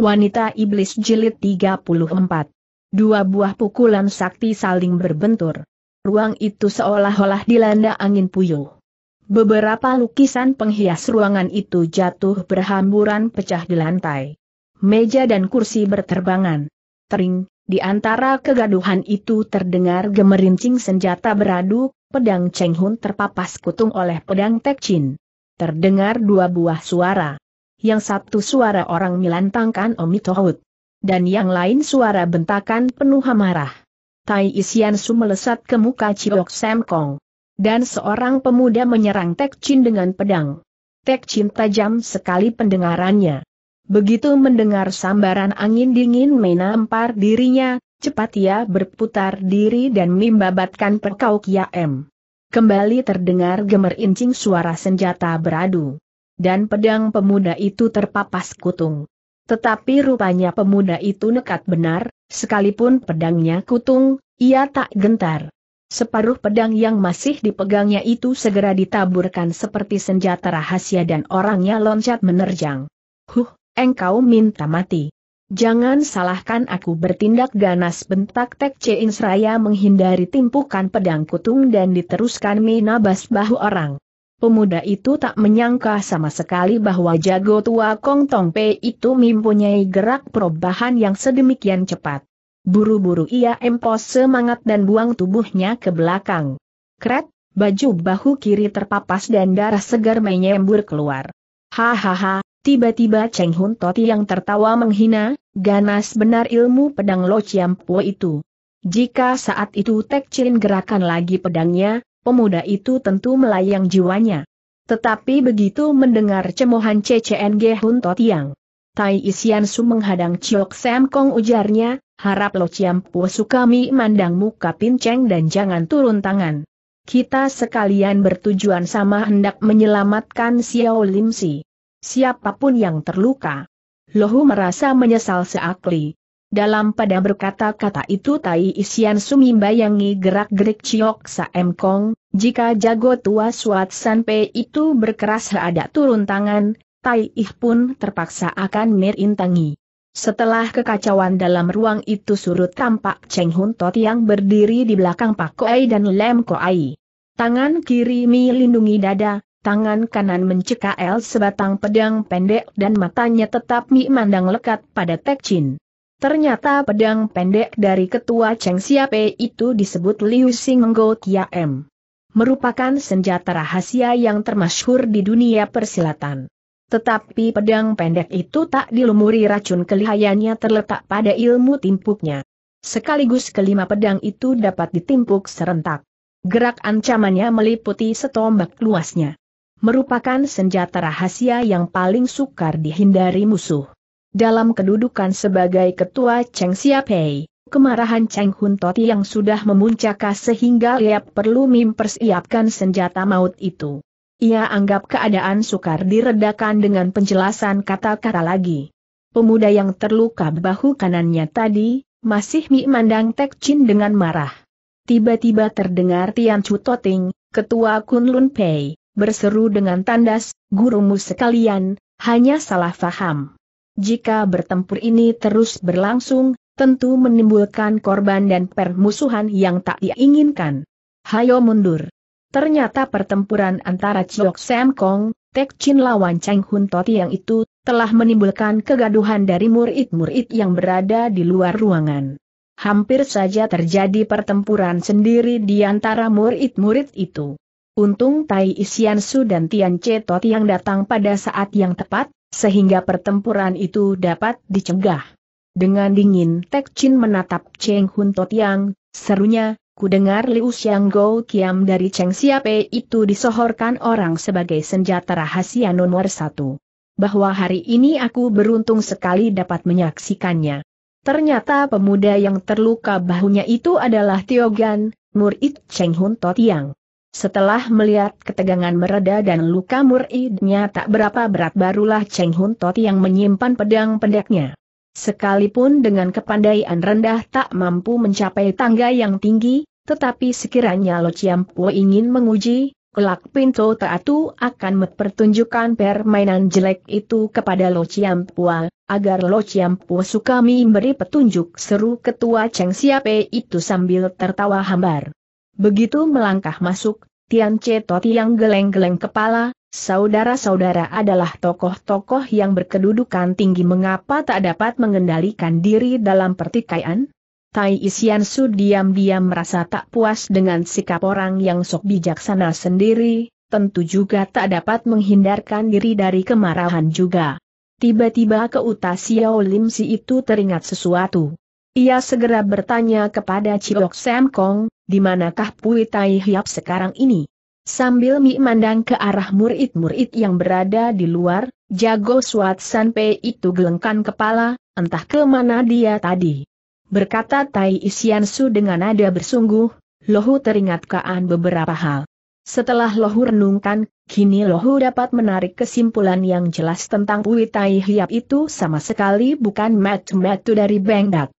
Wanita Iblis Jilid 34 Dua buah pukulan sakti saling berbentur. Ruang itu seolah-olah dilanda angin puyuh. Beberapa lukisan penghias ruangan itu jatuh berhamburan pecah di lantai. Meja dan kursi berterbangan. Tering, di antara kegaduhan itu terdengar gemerincing senjata beradu, pedang Cheng Hun terpapas kutung oleh pedang Tek Chin. Terdengar dua buah suara yang satu suara orang melantangkan omitohut, Dan yang lain suara bentakan penuh amarah. Tai Isian Su melesat ke muka Ciok Sam Kong. Dan seorang pemuda menyerang Tek Chin dengan pedang. Tek Chin tajam sekali pendengarannya. Begitu mendengar sambaran angin dingin menampar dirinya, cepat ia berputar diri dan membabatkan perkau M. Kembali terdengar gemerincing suara senjata beradu dan pedang pemuda itu terpapas kutung. Tetapi rupanya pemuda itu nekat benar, sekalipun pedangnya kutung, ia tak gentar. Separuh pedang yang masih dipegangnya itu segera ditaburkan seperti senjata rahasia dan orangnya loncat menerjang. Huh, engkau minta mati. Jangan salahkan aku bertindak ganas bentak Tek Cein Seraya menghindari timpukan pedang kutung dan diteruskan minabas bahu orang. Pemuda itu tak menyangka sama sekali bahwa jago tua Kong Tong Pei itu mempunyai gerak perubahan yang sedemikian cepat. Buru-buru ia empos semangat dan buang tubuhnya ke belakang. Kret, baju bahu kiri terpapas dan darah segar menyembur keluar. Hahaha, tiba-tiba Cheng Hun Toti yang tertawa menghina, ganas benar ilmu pedang Lo Chiam Po itu. Jika saat itu Tek Chin gerakan lagi pedangnya, pemuda itu tentu melayang jiwanya. Tetapi begitu mendengar cemohan CCNG Hun Totiang, Tai Isian Su menghadang Chiok Sam Kong ujarnya, harap Lo Chiam Pu kami mandang muka pinceng dan jangan turun tangan. Kita sekalian bertujuan sama hendak menyelamatkan Xiao Lim Si. Siapapun yang terluka. Lohu merasa menyesal seakli, dalam pada berkata-kata itu Tai Isian Sumi bayangi gerak-gerik Chiok Saem Kong, jika jago tua Suat San itu berkeras ada turun tangan, Tai Ih pun terpaksa akan merintangi. Setelah kekacauan dalam ruang itu surut tampak Cheng Hun Tot yang berdiri di belakang Pak Koei dan Lem Koei. Tangan kiri Mi lindungi dada, tangan kanan mencekal sebatang pedang pendek dan matanya tetap Mi mandang lekat pada Tek Chin. Ternyata pedang pendek dari ketua Cheng Siape itu disebut Liu Tia M, Merupakan senjata rahasia yang termasyhur di dunia persilatan. Tetapi pedang pendek itu tak dilumuri racun kelihayannya terletak pada ilmu timpuknya. Sekaligus kelima pedang itu dapat ditimpuk serentak. Gerak ancamannya meliputi setombak luasnya. Merupakan senjata rahasia yang paling sukar dihindari musuh dalam kedudukan sebagai ketua Cheng Siapei. Kemarahan Cheng Hun Toti yang sudah memuncak sehingga ia perlu mempersiapkan senjata maut itu. Ia anggap keadaan sukar diredakan dengan penjelasan kata-kata lagi. Pemuda yang terluka bahu kanannya tadi, masih memandang Tek Chin dengan marah. Tiba-tiba terdengar Tian Chu Toting, ketua Lun Pei, berseru dengan tandas, gurumu sekalian, hanya salah faham. Jika bertempur ini terus berlangsung, tentu menimbulkan korban dan permusuhan yang tak diinginkan. Hayo mundur. Ternyata pertempuran antara Chiok Sam Kong, Tek Chin lawan Cheng Hun Toti yang itu, telah menimbulkan kegaduhan dari murid-murid yang berada di luar ruangan. Hampir saja terjadi pertempuran sendiri di antara murid-murid itu. Untung Tai Isian Su dan Tian Che Toti yang datang pada saat yang tepat, sehingga pertempuran itu dapat dicegah. Dengan dingin Tek Chin menatap Cheng Hun Tot Yang, serunya, ku dengar Liu Xiang Go Kiam dari Cheng Siape itu disohorkan orang sebagai senjata rahasia nomor satu. Bahwa hari ini aku beruntung sekali dapat menyaksikannya. Ternyata pemuda yang terluka bahunya itu adalah Tiogan, murid Cheng Hun Tot Yang. Setelah melihat ketegangan mereda dan luka muridnya tak berapa berat barulah Cheng Hun Tot yang menyimpan pedang pendeknya. Sekalipun dengan kepandaian rendah tak mampu mencapai tangga yang tinggi, tetapi sekiranya Lo Chiam Po ingin menguji, kelak Pinto Taatu akan mempertunjukkan permainan jelek itu kepada Lo Chiam Po, agar Lo Chiam Po suka memberi petunjuk seru ketua Cheng Siape itu sambil tertawa hambar. Begitu melangkah masuk, Tian Cetoti yang geleng-geleng kepala, saudara-saudara adalah tokoh-tokoh yang berkedudukan tinggi mengapa tak dapat mengendalikan diri dalam pertikaian? Tai Isian Su diam-diam merasa tak puas dengan sikap orang yang sok bijaksana sendiri, tentu juga tak dapat menghindarkan diri dari kemarahan juga. Tiba-tiba utas Xiao Lim Si itu teringat sesuatu. Ia segera bertanya kepada Chiok Sam Kong, di manakah Pui Tai Hiap sekarang ini? Sambil memandang ke arah murid-murid yang berada di luar, jago Suat Sanpei itu gelengkan kepala, entah ke mana dia tadi. Berkata Tai Su dengan nada bersungguh, Lohu teringat keaan beberapa hal. Setelah Lohu renungkan, kini Lohu dapat menarik kesimpulan yang jelas tentang Pui Tai Hiap itu sama sekali bukan metu-metu dari Bengdak.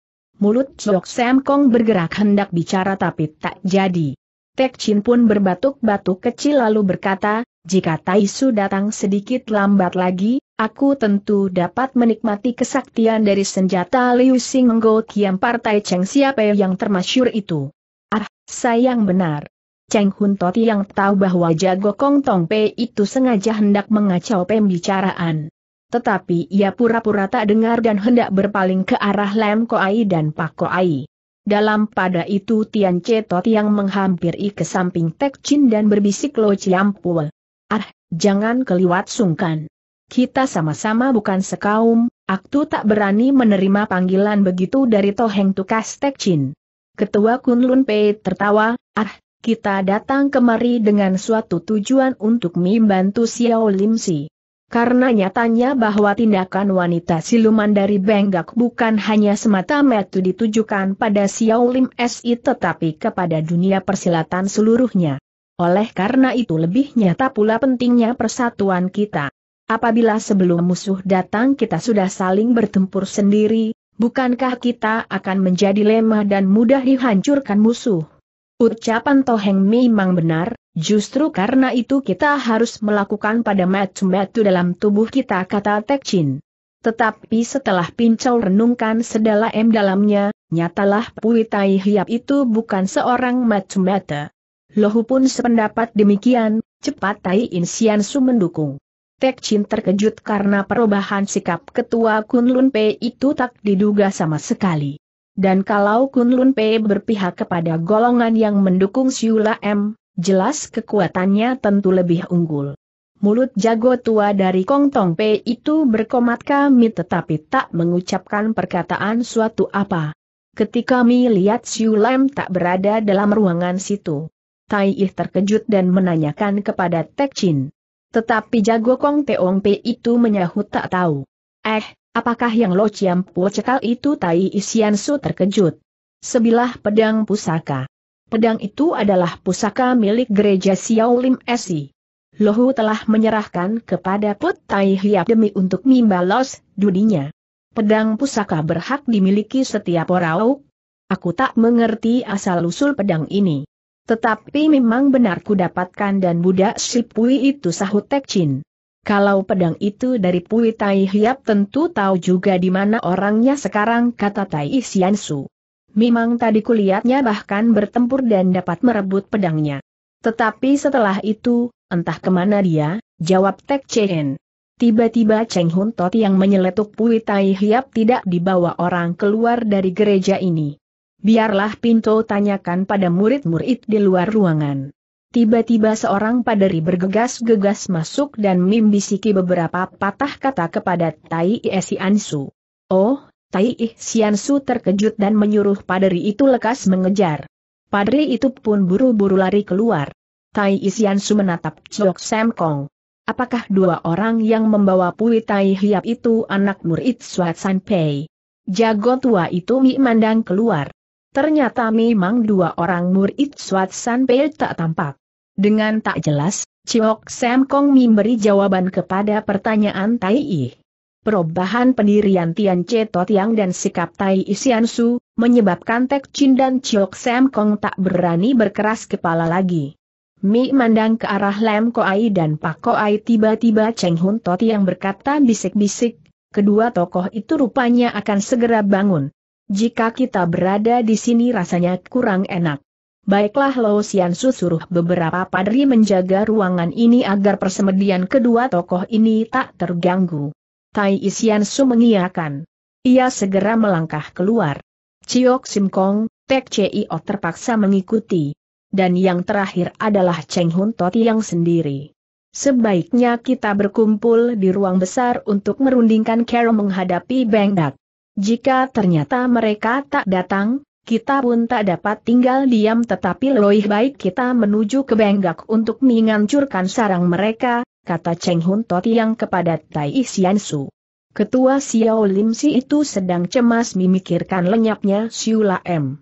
Mulut Chok Sam Kong bergerak hendak bicara tapi tak jadi. Tek Chin pun berbatuk-batuk kecil lalu berkata, jika Tai Su datang sedikit lambat lagi, aku tentu dapat menikmati kesaktian dari senjata Liu Sing Ngo Kiam Partai Cheng Siapa yang termasyur itu. Ah, sayang benar. Cheng Hun Toti yang tahu bahwa jago Kong Tong Pei itu sengaja hendak mengacau pembicaraan. Tetapi ia pura-pura tak dengar dan hendak berpaling ke arah Lem Koai dan Pak Koai. Dalam pada itu Tian Cetot yang menghampiri ke samping Tek Chin dan berbisik Lo Ciampul. Ah, jangan keliwat sungkan. Kita sama-sama bukan sekaum, aku tak berani menerima panggilan begitu dari Toheng Tukas Tek Chin. Ketua Kunlun Pei tertawa, ah, kita datang kemari dengan suatu tujuan untuk membantu Xiao Lim Si. Karena nyatanya bahwa tindakan wanita siluman dari Benggak bukan hanya semata-mata ditujukan pada Xiao Lim SI tetapi kepada dunia persilatan seluruhnya. Oleh karena itu lebih nyata pula pentingnya persatuan kita. Apabila sebelum musuh datang kita sudah saling bertempur sendiri, bukankah kita akan menjadi lemah dan mudah dihancurkan musuh? Ucapan Toheng memang benar, Justru karena itu kita harus melakukan pada metu-metu dalam tubuh kita kata Tek Chin. Tetapi setelah Pincau renungkan sedala M dalamnya, nyatalah Pui Tai Hiap itu bukan seorang metu-mete. Lohu pun sependapat demikian, cepat Tai Insian Su mendukung. Tek Chin terkejut karena perubahan sikap ketua Kunlun Pe itu tak diduga sama sekali. Dan kalau Kunlun Pe berpihak kepada golongan yang mendukung Siula M, Jelas kekuatannya tentu lebih unggul. Mulut jago tua dari Kong Tong Pei itu berkomat kami tetapi tak mengucapkan perkataan suatu apa. Ketika Mi lihat Siu Lam tak berada dalam ruangan situ. Tai Ih terkejut dan menanyakan kepada Tek Chin. Tetapi jago Kong Teong Pei itu menyahut tak tahu. Eh, apakah yang Lo ciam cekal itu Tai Sian Su terkejut? Sebilah pedang pusaka. Pedang itu adalah pusaka milik gereja Xiaolim Esi. Lohu telah menyerahkan kepada Put Tai Hiap demi untuk membalas dudinya. Pedang pusaka berhak dimiliki setiap orang. Aku tak mengerti asal-usul pedang ini. Tetapi memang benar ku dapatkan dan budak si Pui itu sahut Tek Chin. Kalau pedang itu dari Pui Tai Hiap tentu tahu juga di mana orangnya sekarang kata Tai Siansu. Memang tadi kulihatnya bahkan bertempur dan dapat merebut pedangnya. Tetapi setelah itu, entah kemana dia, jawab Tek Chen. Tiba-tiba Cheng Hun Tot yang menyeletuk Pui Tai Hiap tidak dibawa orang keluar dari gereja ini. Biarlah Pinto tanyakan pada murid-murid di luar ruangan. Tiba-tiba seorang paderi bergegas-gegas masuk dan membisiki beberapa patah kata kepada Tai Esi Ansu. Oh, Tai Ih Su terkejut dan menyuruh padri itu lekas mengejar. Padri itu pun buru-buru lari keluar. Tai Su menatap Chok Sam Kong. Apakah dua orang yang membawa Pui Tai Hiap itu anak murid Suat San Pei? Jago tua itu Mi mandang keluar. Ternyata memang dua orang murid Suat San Pei tak tampak. Dengan tak jelas, Chok Sam Kong memberi jawaban kepada pertanyaan Tai Ih. Perubahan pendirian Tian Che Yang dan sikap Tai Isian Su, menyebabkan Tek Chin dan Chiok Sam Kong tak berani berkeras kepala lagi. Mi mandang ke arah Lem Koai dan Pak Koai tiba-tiba Cheng Hun yang berkata bisik-bisik, kedua tokoh itu rupanya akan segera bangun. Jika kita berada di sini rasanya kurang enak. Baiklah Lo Sian Su suruh beberapa padri menjaga ruangan ini agar persemedian kedua tokoh ini tak terganggu. Tai Isian Su mengiakan. Ia segera melangkah keluar. Ciok Sim Kong, Tek Cio oh terpaksa mengikuti. Dan yang terakhir adalah Cheng Hun Toti yang sendiri. Sebaiknya kita berkumpul di ruang besar untuk merundingkan Carol menghadapi Benggak. Dak. Jika ternyata mereka tak datang, kita pun tak dapat tinggal diam tetapi lebih baik kita menuju ke Benggak Dak untuk menghancurkan sarang mereka, kata Cheng Hun Tot kepada Tai Isian Su. Ketua Xiao Lim Si itu sedang cemas memikirkan lenyapnya Siula M.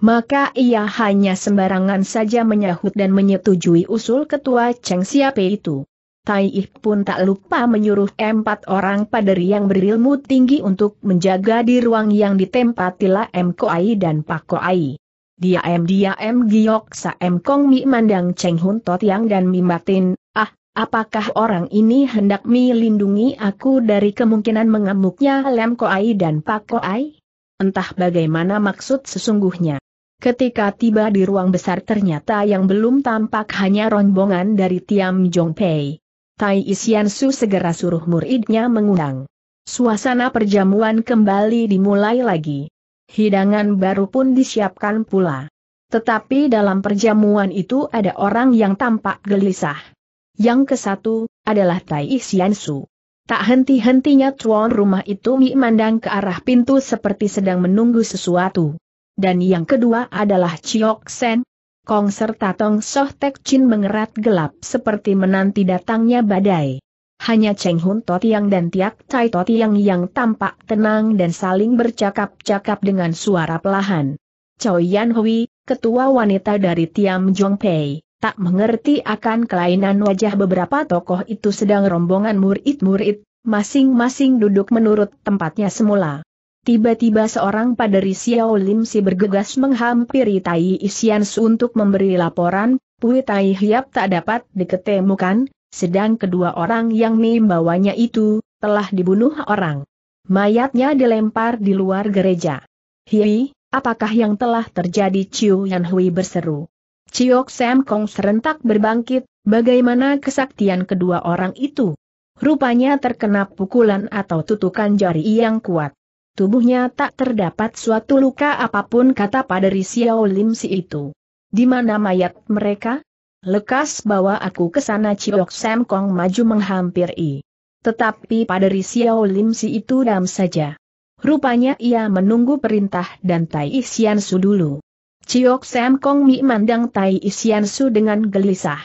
Maka ia hanya sembarangan saja menyahut dan menyetujui usul ketua Cheng Siape itu. Tai Ih pun tak lupa menyuruh empat orang paderi yang berilmu tinggi untuk menjaga di ruang yang ditempatilah M. Koai dan Pak Koai. Dia M Giok Sa M. Kong Mi mandang Cheng Hun Tot Yang dan Mimatin Apakah orang ini hendak melindungi aku dari kemungkinan mengamuknya Lem Koai dan Pak Koai? Entah bagaimana maksud sesungguhnya. Ketika tiba di ruang besar ternyata yang belum tampak hanya rombongan dari Tiam Jong Pei. Tai Isian Su segera suruh muridnya mengundang. Suasana perjamuan kembali dimulai lagi. Hidangan baru pun disiapkan pula. Tetapi dalam perjamuan itu ada orang yang tampak gelisah. Yang ke satu adalah Tai Xiansu. Tak henti-hentinya tuan rumah itu memandang ke arah pintu seperti sedang menunggu sesuatu. Dan yang kedua adalah Chiok Sen. Kong serta Tong Soh Tek Chin mengerat gelap seperti menanti datangnya badai. Hanya Cheng Hun Totiang dan Tiak Tai Totiang yang tampak tenang dan saling bercakap-cakap dengan suara pelahan. Choi Yan Hui, ketua wanita dari Tiam Jong Pei, tak mengerti akan kelainan wajah beberapa tokoh itu sedang rombongan murid-murid, masing-masing duduk menurut tempatnya semula. Tiba-tiba seorang paderi Xiao Lim Si bergegas menghampiri Tai Isians untuk memberi laporan, Pui Tai Hiap tak dapat diketemukan, sedang kedua orang yang membawanya itu, telah dibunuh orang. Mayatnya dilempar di luar gereja. Hihi, apakah yang telah terjadi Chiu Yan Hui berseru. Ciok Sam Kong serentak berbangkit, bagaimana kesaktian kedua orang itu? Rupanya terkena pukulan atau tutukan jari yang kuat. Tubuhnya tak terdapat suatu luka apapun kata pada Xiao Lim si itu. Di mana mayat mereka? Lekas bawa aku ke sana Ciok Sam Kong maju menghampiri. Tetapi pada Xiao Lim si itu dam saja. Rupanya ia menunggu perintah dan Tai Xian Su dulu. Ciok Sam Kong Mi mandang Tai Isian Su dengan gelisah.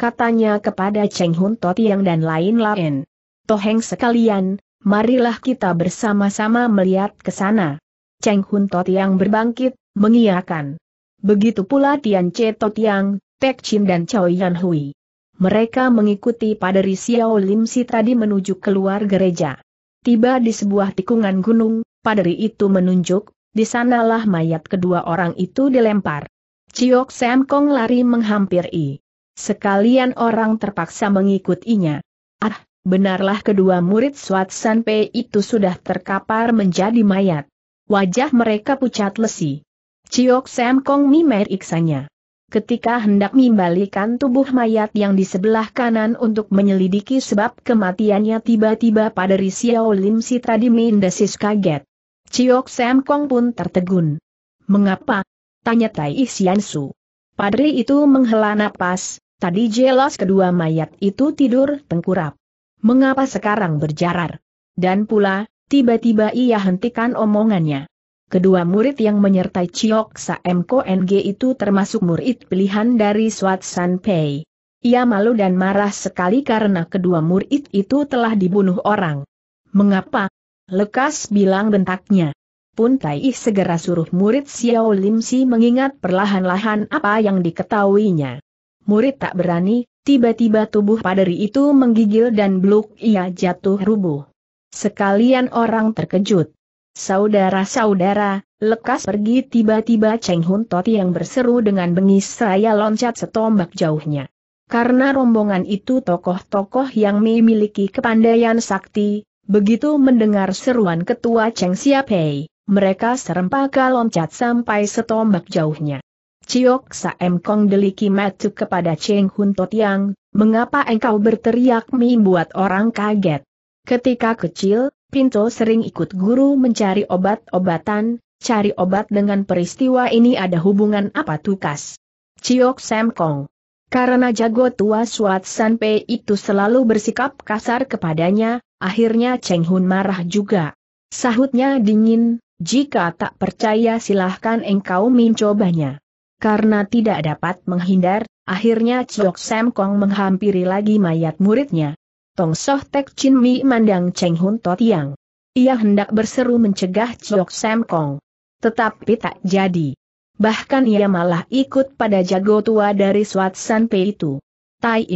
Katanya kepada Cheng Hun Totiang dan lain-lain. Toheng sekalian, marilah kita bersama-sama melihat ke sana. Cheng Hun Totiang berbangkit, mengiakan. Begitu pula Tian Che Totiang, Tek Chin dan Chow Yan Hui. Mereka mengikuti Paderi Xiao Lim Si tadi menuju keluar gereja. Tiba di sebuah tikungan gunung, Paderi itu menunjuk, di sanalah mayat kedua orang itu dilempar. Ciok Sam Kong lari menghampiri. Sekalian orang terpaksa mengikutinya. Ah, benarlah kedua murid Swat San Pei itu sudah terkapar menjadi mayat. Wajah mereka pucat lesi. Ciok Sam Kong mimer iksanya. Ketika hendak membalikan tubuh mayat yang di sebelah kanan untuk menyelidiki sebab kematiannya tiba-tiba pada Ri Xiao Lim si tadi mendesis kaget. Ciok Sam Kong pun tertegun. Mengapa? Tanya Tai Isian Su. Padri itu menghela napas, tadi jelas kedua mayat itu tidur tengkurap. Mengapa sekarang berjarar? Dan pula, tiba-tiba ia hentikan omongannya. Kedua murid yang menyertai Ciok Sam Kong itu termasuk murid pilihan dari Swat San Pei. Ia malu dan marah sekali karena kedua murid itu telah dibunuh orang. Mengapa? Lekas bilang bentaknya. Pun Tai segera suruh murid Xiao Lim Si mengingat perlahan-lahan apa yang diketahuinya. Murid tak berani, tiba-tiba tubuh paderi itu menggigil dan bluk ia jatuh rubuh. Sekalian orang terkejut. Saudara-saudara, lekas pergi tiba-tiba Cheng Hun Toti yang berseru dengan bengis saya loncat setombak jauhnya. Karena rombongan itu tokoh-tokoh yang memiliki kepandaian sakti, Begitu mendengar seruan ketua Cheng Siapei, mereka serempak loncat sampai setombak jauhnya. Ciok Saem Kong deliki matu kepada Cheng Hun Tot Yang, mengapa engkau berteriak membuat orang kaget? Ketika kecil, Pinto sering ikut guru mencari obat-obatan, cari obat dengan peristiwa ini ada hubungan apa tukas? Ciok Sam Kong. Karena jago tua Suat Sanpei itu selalu bersikap kasar kepadanya, Akhirnya Cheng Hun marah juga. Sahutnya dingin, jika tak percaya silahkan engkau mencobanya. Karena tidak dapat menghindar, akhirnya Chok Sam Kong menghampiri lagi mayat muridnya. Tong Soh Tek Chin Mi mandang Cheng Hun Totiang. Ia hendak berseru mencegah Chok Sam Kong. Tetapi tak jadi. Bahkan ia malah ikut pada jago tua dari Swat San Pei itu. Tai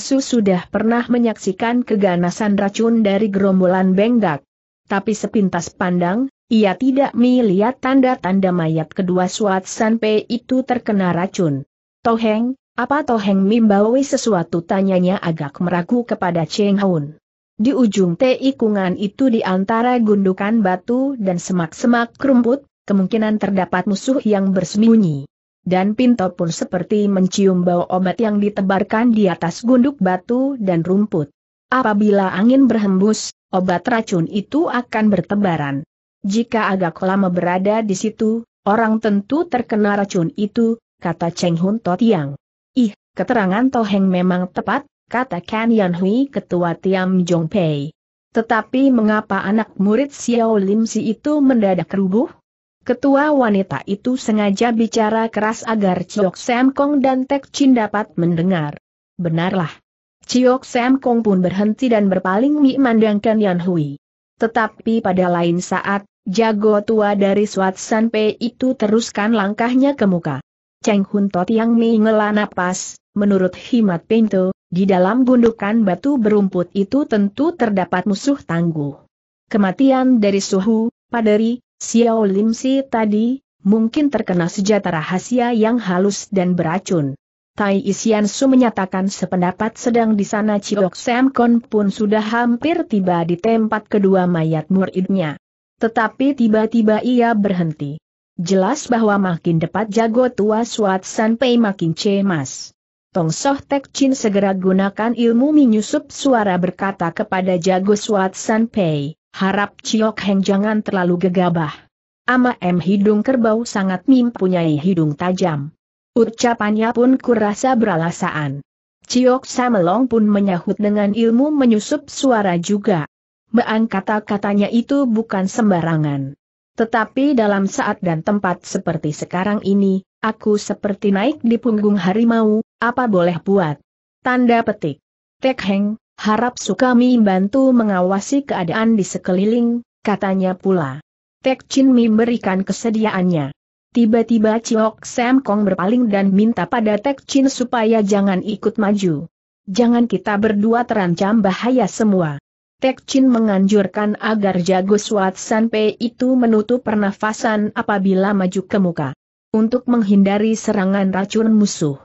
Su sudah pernah menyaksikan keganasan racun dari gerombolan Benggak. Tapi sepintas pandang, ia tidak melihat tanda-tanda mayat kedua Suat Pei itu terkena racun. Toheng, apa Toheng membawa sesuatu tanyanya agak meragu kepada Cheng Haun. Di ujung teikungan itu di antara gundukan batu dan semak-semak rumput, kemungkinan terdapat musuh yang bersembunyi dan Pinto pun seperti mencium bau obat yang ditebarkan di atas gunduk batu dan rumput. Apabila angin berhembus, obat racun itu akan bertebaran. Jika agak lama berada di situ, orang tentu terkena racun itu, kata Cheng Hun Tiang. Ih, keterangan Toheng memang tepat, kata Kan Yan Hui ketua Tiam Jong Pei. Tetapi mengapa anak murid Xiao Lim Si itu mendadak rubuh? Ketua wanita itu sengaja bicara keras agar Chiok Sam Kong dan Tek Chin dapat mendengar. Benarlah. Chiok Sam Kong pun berhenti dan berpaling memandangkan Yan Hui. Tetapi pada lain saat, jago tua dari Swat San Pei itu teruskan langkahnya ke muka. Cheng Hun Tot yang mi mengela napas, menurut Himat Pinto, di dalam gundukan batu berumput itu tentu terdapat musuh tangguh. Kematian dari Suhu, Paderi, Xiao Lim Si tadi, mungkin terkena senjata rahasia yang halus dan beracun. Tai Isian Su menyatakan sependapat sedang di sana Ciok Sam Kon pun sudah hampir tiba di tempat kedua mayat muridnya. Tetapi tiba-tiba ia berhenti. Jelas bahwa makin dekat jago tua Suat San Pei makin cemas. Tong Soh Tek Chin segera gunakan ilmu menyusup suara berkata kepada jago Suat San Pei. Harap Ciok Heng jangan terlalu gegabah. Ama M hidung kerbau sangat mempunyai hidung tajam. Ucapannya pun kurasa beralasan. Ciok Samelong pun menyahut dengan ilmu menyusup suara juga. Beang kata-katanya itu bukan sembarangan. Tetapi dalam saat dan tempat seperti sekarang ini, aku seperti naik di punggung harimau, apa boleh buat. Tanda petik. Tek Heng, Harap Sukami bantu mengawasi keadaan di sekeliling, katanya pula. Tek Chin Mi memberikan kesediaannya. Tiba-tiba Ciok Sam Kong berpaling dan minta pada Tek Chin supaya jangan ikut maju. Jangan kita berdua terancam bahaya semua. Tek Chin menganjurkan agar jago Suat Pei itu menutup pernafasan apabila maju ke muka. Untuk menghindari serangan racun musuh.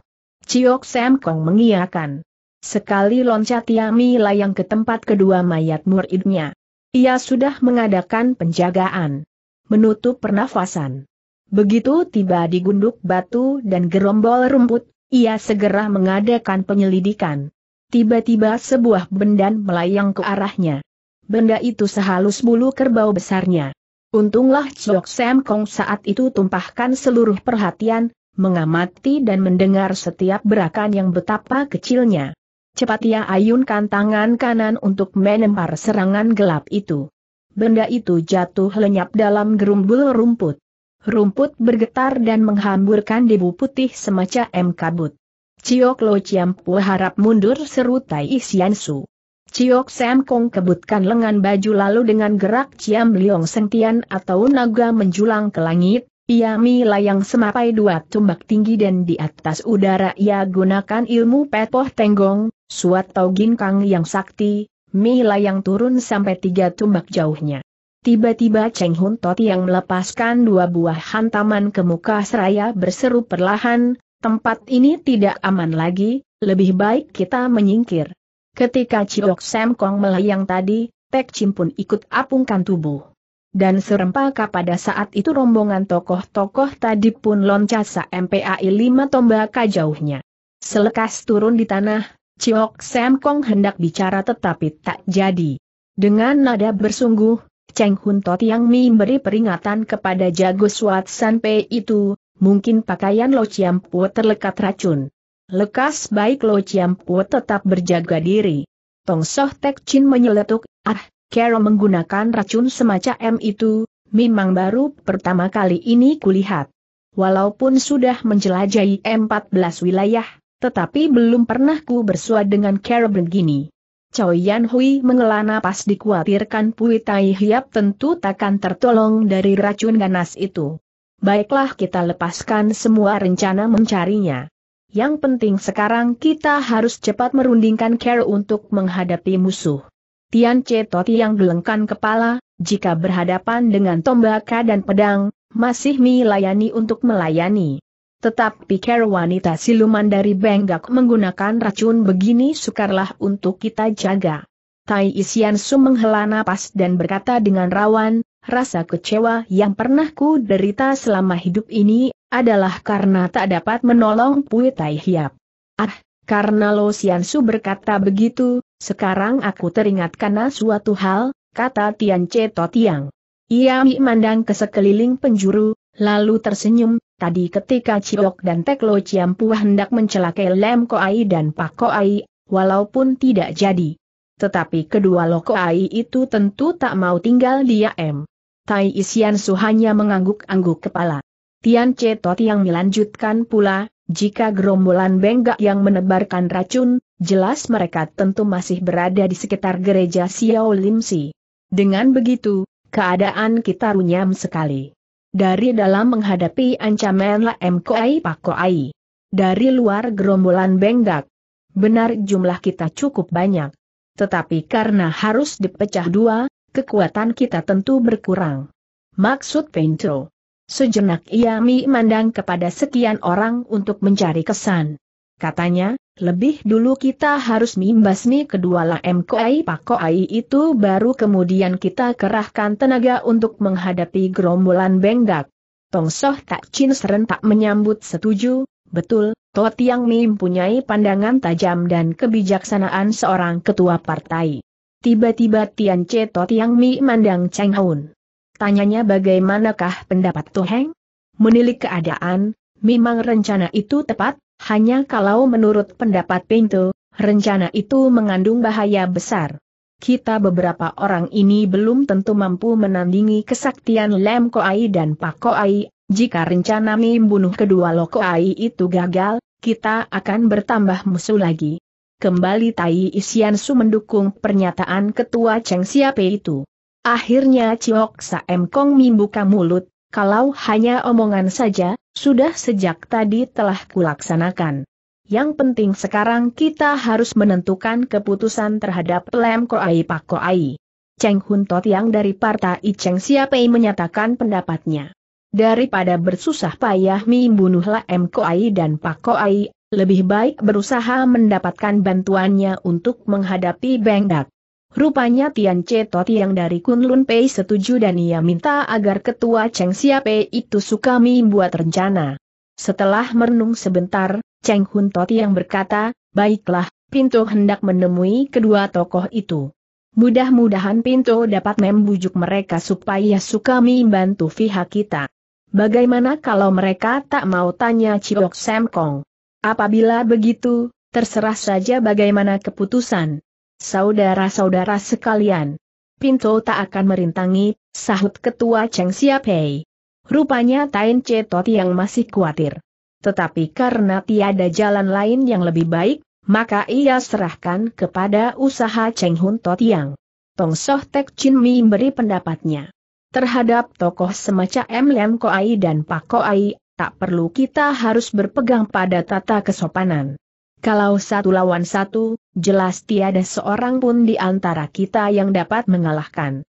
Ciok Sam Kong mengiakan. Sekali loncat ia melayang ke tempat kedua mayat muridnya. Ia sudah mengadakan penjagaan. Menutup pernafasan. Begitu tiba di gunduk batu dan gerombol rumput, ia segera mengadakan penyelidikan. Tiba-tiba sebuah bendan melayang ke arahnya. Benda itu sehalus bulu kerbau besarnya. Untunglah Chok Sam Kong saat itu tumpahkan seluruh perhatian, mengamati dan mendengar setiap berakan yang betapa kecilnya. Cepat ia ayunkan tangan kanan untuk menempar serangan gelap itu. Benda itu jatuh lenyap dalam gerumbul rumput. Rumput bergetar dan menghamburkan debu putih semacam kabut. Ciok Lo Chiam harap mundur seru Tai Isian Su. Ciok Sam Kong kebutkan lengan baju lalu dengan gerak Ciam Liong Sentian atau naga menjulang ke langit, ia yang semapai dua tumbak tinggi dan di atas udara ia gunakan ilmu petoh tenggong, suat tau ginkang yang sakti, yang turun sampai tiga tumbak jauhnya. Tiba-tiba Cheng Hun Tot yang melepaskan dua buah hantaman ke muka seraya berseru perlahan, tempat ini tidak aman lagi, lebih baik kita menyingkir. Ketika Chiok Sam Kong melayang tadi, Tek pun ikut apungkan tubuh dan serempak pada saat itu rombongan tokoh-tokoh tadi pun loncat sa MPAI lima tombak jauhnya. Selekas turun di tanah, Ciok Sam Kong hendak bicara tetapi tak jadi. Dengan nada bersungguh, Cheng Hun Tot Yang Mi memberi peringatan kepada jago Suat San Pei itu, mungkin pakaian Lo Chiam Pu terlekat racun. Lekas baik Lo Chiam Pu tetap berjaga diri. Tong Soh Tek Chin menyeletuk, ah, Carol menggunakan racun semacam itu, memang baru pertama kali ini kulihat. Walaupun sudah menjelajahi 14 wilayah, tetapi belum pernah ku bersua dengan Carol begini. Chow Yan Hui mengelana napas dikhawatirkan Pui Tai Hiap tentu takkan tertolong dari racun ganas itu. Baiklah kita lepaskan semua rencana mencarinya. Yang penting sekarang kita harus cepat merundingkan Carol untuk menghadapi musuh. Tian Toti yang gelengkan kepala, jika berhadapan dengan tombak dan pedang, masih melayani untuk melayani. Tetapi pikir wanita siluman dari Benggak menggunakan racun begini sukarlah untuk kita jaga. Tai Isian Su menghela napas dan berkata dengan rawan, rasa kecewa yang pernah ku derita selama hidup ini, adalah karena tak dapat menolong Pui Tai Hiap. Ah, karena Lo Sian Su berkata begitu, sekarang aku teringat karena suatu hal, kata Tian To Tiang. Ia memandang ke sekeliling penjuru, lalu tersenyum, tadi ketika Ciok dan Teklo Ciampu hendak mencelakai Lem Koai dan Pak Koai, walaupun tidak jadi. Tetapi kedua Lokoai Ai itu tentu tak mau tinggal diam. Tai Isian Su hanya mengangguk-angguk kepala. Tian Ceto Tiang melanjutkan pula, jika gerombolan benggak yang menebarkan racun, jelas mereka tentu masih berada di sekitar gereja Xiao Si. Dengan begitu, keadaan kita runyam sekali. Dari dalam menghadapi ancaman Lam Koai Pakoai. Dari luar gerombolan benggak. Benar jumlah kita cukup banyak. Tetapi karena harus dipecah dua, kekuatan kita tentu berkurang. Maksud Pentro. Sejenak ia memandang kepada sekian orang untuk mencari kesan. Katanya, lebih dulu kita harus membasmi kedua Laem Koai Pakoai itu baru kemudian kita kerahkan tenaga untuk menghadapi gerombolan Benggak. Tongsoh Tak Chin serentak menyambut setuju, betul, Toh Tiang mempunyai pandangan tajam dan kebijaksanaan seorang ketua partai. Tiba-tiba Tian Che Toh Tiang Mi mandang Cheng Haun. Tanyanya bagaimanakah pendapat Toheng? Menilik keadaan, memang rencana itu tepat, hanya kalau menurut pendapat pintu, rencana itu mengandung bahaya besar. Kita beberapa orang ini belum tentu mampu menandingi kesaktian Lem Ai dan Pak Ai. jika rencana membunuh kedua Loko Ai itu gagal, kita akan bertambah musuh lagi. Kembali Tai Isian Su mendukung pernyataan Ketua Cheng Siape itu. Akhirnya Ciok M Kong membuka mulut, kalau hanya omongan saja, sudah sejak tadi telah kulaksanakan. Yang penting sekarang kita harus menentukan keputusan terhadap Lem Koai Pak Koai. Cheng Hun Tot yang dari Partai Cheng Siapai menyatakan pendapatnya. Daripada bersusah payah membunuh Lem Koai dan Pak Koai, lebih baik berusaha mendapatkan bantuannya untuk menghadapi Bengdak. Rupanya Tian Toti yang dari Kunlun Pei setuju dan ia minta agar ketua Cheng Pei itu suka membuat rencana. Setelah merenung sebentar, Cheng Hun Toti yang berkata, baiklah, Pinto hendak menemui kedua tokoh itu. Mudah-mudahan Pinto dapat membujuk mereka supaya suka membantu pihak kita. Bagaimana kalau mereka tak mau tanya Chiok Sam Kong? Apabila begitu, terserah saja bagaimana keputusan. Saudara-saudara sekalian, Pinto tak akan merintangi, sahut ketua Cheng Siapei. Rupanya Tain Tot yang masih khawatir. Tetapi karena tiada jalan lain yang lebih baik, maka ia serahkan kepada usaha Cheng Hun Tot yang. Tong Soh Tek Chin Mi memberi pendapatnya. Terhadap tokoh semacam M. Lem Koai dan Pak Koai, tak perlu kita harus berpegang pada tata kesopanan. Kalau satu lawan satu, jelas tiada seorang pun di antara kita yang dapat mengalahkan.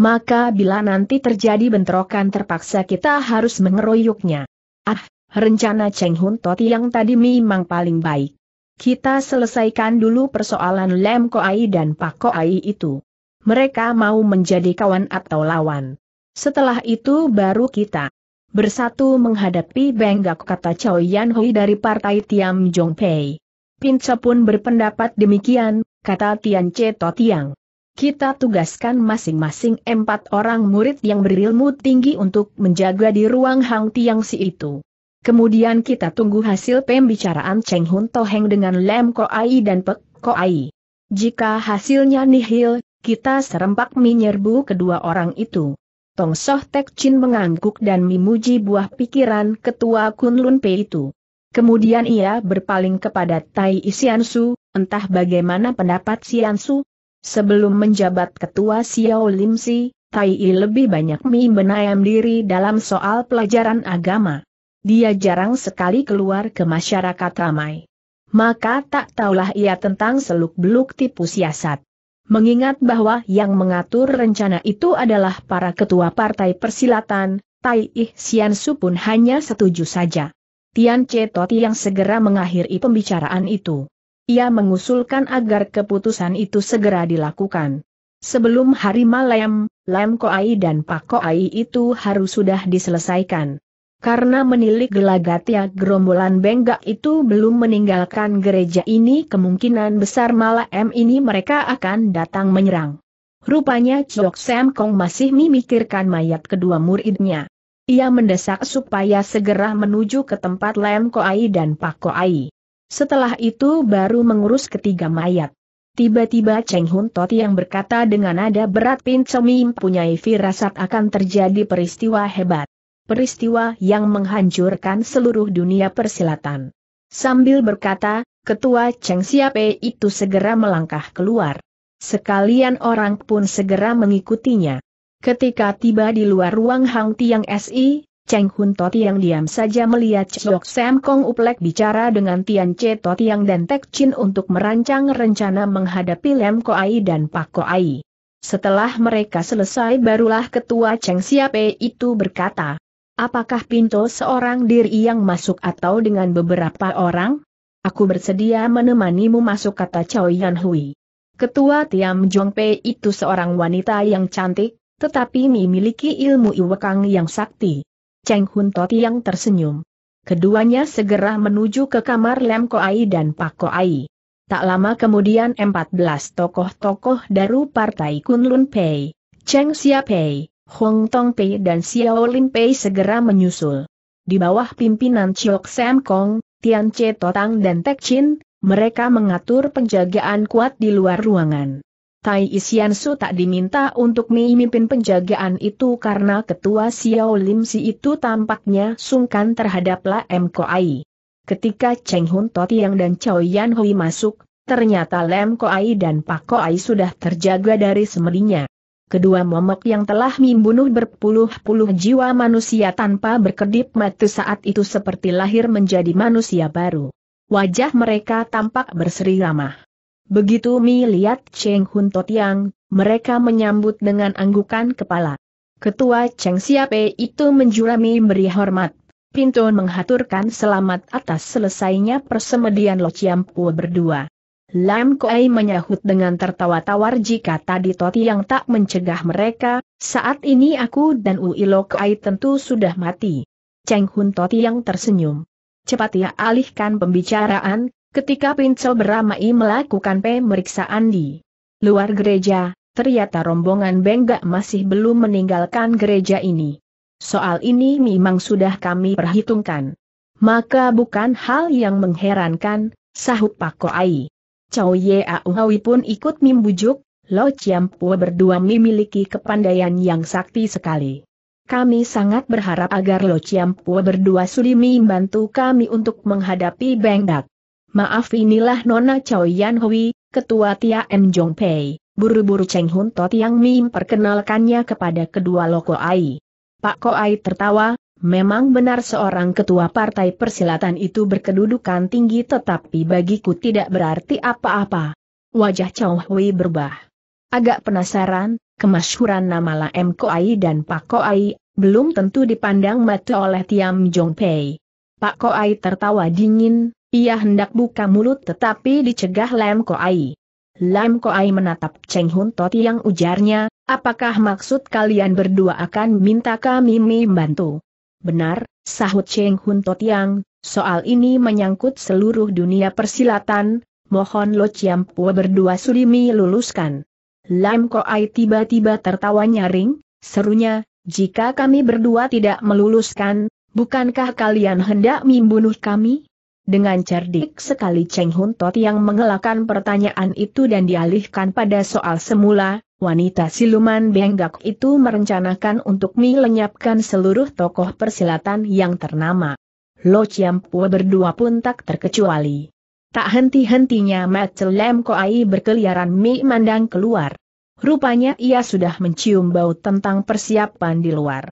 Maka bila nanti terjadi bentrokan terpaksa kita harus mengeroyoknya. Ah, rencana Cheng Hun Toti yang tadi memang paling baik. Kita selesaikan dulu persoalan Lem Ai dan Pak Ai itu. Mereka mau menjadi kawan atau lawan. Setelah itu baru kita bersatu menghadapi Benggak kata Chow Yan Hui dari Partai Tiam Jong Pei. Pinca pun berpendapat demikian, kata Tian To Tiang. Kita tugaskan masing-masing empat orang murid yang berilmu tinggi untuk menjaga di ruang Hang Tiang Si itu. Kemudian kita tunggu hasil pembicaraan Cheng Hun To Heng dengan Lem Ko Ai dan Pek Ko Ai. Jika hasilnya nihil, kita serempak menyerbu kedua orang itu. Tong Soh Tek Chin mengangguk dan memuji buah pikiran ketua Kun Lun Pei itu. Kemudian ia berpaling kepada Tai Isiansu, entah bagaimana pendapat Siansu. Sebelum menjabat ketua Xiao Lim Si, Tai I lebih banyak membenayam diri dalam soal pelajaran agama. Dia jarang sekali keluar ke masyarakat ramai. Maka tak taulah ia tentang seluk-beluk tipu siasat. Mengingat bahwa yang mengatur rencana itu adalah para ketua partai persilatan, Tai Ih Sian pun hanya setuju saja. Tian Toti yang segera mengakhiri pembicaraan itu. Ia mengusulkan agar keputusan itu segera dilakukan. Sebelum hari malam, Lam Koai dan Pak Koai itu harus sudah diselesaikan. Karena menilik gelagatnya gerombolan Benggak itu belum meninggalkan gereja ini kemungkinan besar malam ini mereka akan datang menyerang. Rupanya Chok Sam Kong masih memikirkan mayat kedua muridnya. Ia mendesak supaya segera menuju ke tempat Lem Koai dan Pak Koai. Setelah itu baru mengurus ketiga mayat. Tiba-tiba Cheng Hun Tot yang berkata dengan nada berat Pin Chomi mempunyai firasat akan terjadi peristiwa hebat. Peristiwa yang menghancurkan seluruh dunia persilatan. Sambil berkata, Ketua Cheng Siape itu segera melangkah keluar. Sekalian orang pun segera mengikutinya. Ketika tiba di luar ruang Hang Tiang SI, Cheng Hun Toti yang diam saja melihat Chok Sam Kong Uplek bicara dengan Tian Che Toti yang dan Tek Chin untuk merancang rencana menghadapi Lem Ai dan Pak Ko Ai. Setelah mereka selesai barulah ketua Cheng Siape itu berkata, Apakah pintu seorang diri yang masuk atau dengan beberapa orang? Aku bersedia menemanimu masuk kata Chao Yan Hui. Ketua Tiam Jong Pei itu seorang wanita yang cantik, tetapi memiliki ilmu ilmu iwekang yang sakti. Cheng Hun Toti yang tersenyum. Keduanya segera menuju ke kamar Lem Ai dan Pak Ai. Tak lama kemudian 14 tokoh-tokoh daru Partai Kunlun Pei, Cheng Xia Pei, Hong Tong Pei dan Xiao Lin Pei segera menyusul. Di bawah pimpinan Chiok Sam Kong, Tian Che Totang dan Tek Chin, mereka mengatur penjagaan kuat di luar ruangan. Tai Su tak diminta untuk memimpin penjagaan itu karena ketua Xiao Lim Si itu tampaknya sungkan terhadap La M Ai. Ketika Cheng Hun Totiang dan Chao Yan Hui masuk, ternyata Lem Ai dan Pak Ko Ai sudah terjaga dari semerinya. Kedua momok yang telah membunuh berpuluh-puluh jiwa manusia tanpa berkedip mati saat itu seperti lahir menjadi manusia baru. Wajah mereka tampak berseri ramah. Begitu mi lihat Cheng Hun Totiang, mereka menyambut dengan anggukan kepala. Ketua Cheng Siape itu menjurami beri hormat. Pintu menghaturkan selamat atas selesainya persemedian Lo Chiampu berdua. Lam Koei menyahut dengan tertawa tawar jika tadi Toti yang tak mencegah mereka, saat ini aku dan Lo Koei tentu sudah mati. Cheng Hun Toti yang tersenyum. Cepat ia ya, alihkan pembicaraan, Ketika Pincel beramai melakukan pemeriksaan di luar gereja, ternyata rombongan Benggak masih belum meninggalkan gereja ini. Soal ini memang sudah kami perhitungkan. Maka bukan hal yang mengherankan, sahut Pak Koai. Chow Ye Auhawi pun ikut membujuk, Lo Pua berdua memiliki kepandaian yang sakti sekali. Kami sangat berharap agar Lo Pua berdua sudi membantu kami untuk menghadapi Benggak. Maaf inilah Nona Chao Yan Hui, Ketua Tia M Jong Pei. Buru-buru Cheng Hun Tot Yang Mim perkenalkannya kepada kedua Ai. Pak Ko Ai tertawa, memang benar seorang ketua partai persilatan itu berkedudukan tinggi tetapi bagiku tidak berarti apa-apa. Wajah Chow Hui berubah. Agak penasaran, kemasyuran nama La M Ai dan Pak Ko Ai, belum tentu dipandang mata oleh Tiam Jong Pei. Pak Ai tertawa dingin, ia hendak buka mulut tetapi dicegah Lam Koai. Lam Koai menatap Cheng Hun Toti yang ujarnya, apakah maksud kalian berdua akan minta kami membantu? Benar, sahut Cheng Hun yang, soal ini menyangkut seluruh dunia persilatan, mohon Lo Chiam Pua berdua sulimi luluskan. Lam Koai tiba-tiba tertawa nyaring, serunya, jika kami berdua tidak meluluskan, bukankah kalian hendak membunuh kami? Dengan cerdik sekali Cheng Hun Tot yang mengelakkan pertanyaan itu dan dialihkan pada soal semula, wanita siluman Benggak itu merencanakan untuk melenyapkan seluruh tokoh persilatan yang ternama. Lo Pua berdua pun tak terkecuali. Tak henti-hentinya Mat Lem Koai berkeliaran Mi mandang keluar. Rupanya ia sudah mencium bau tentang persiapan di luar.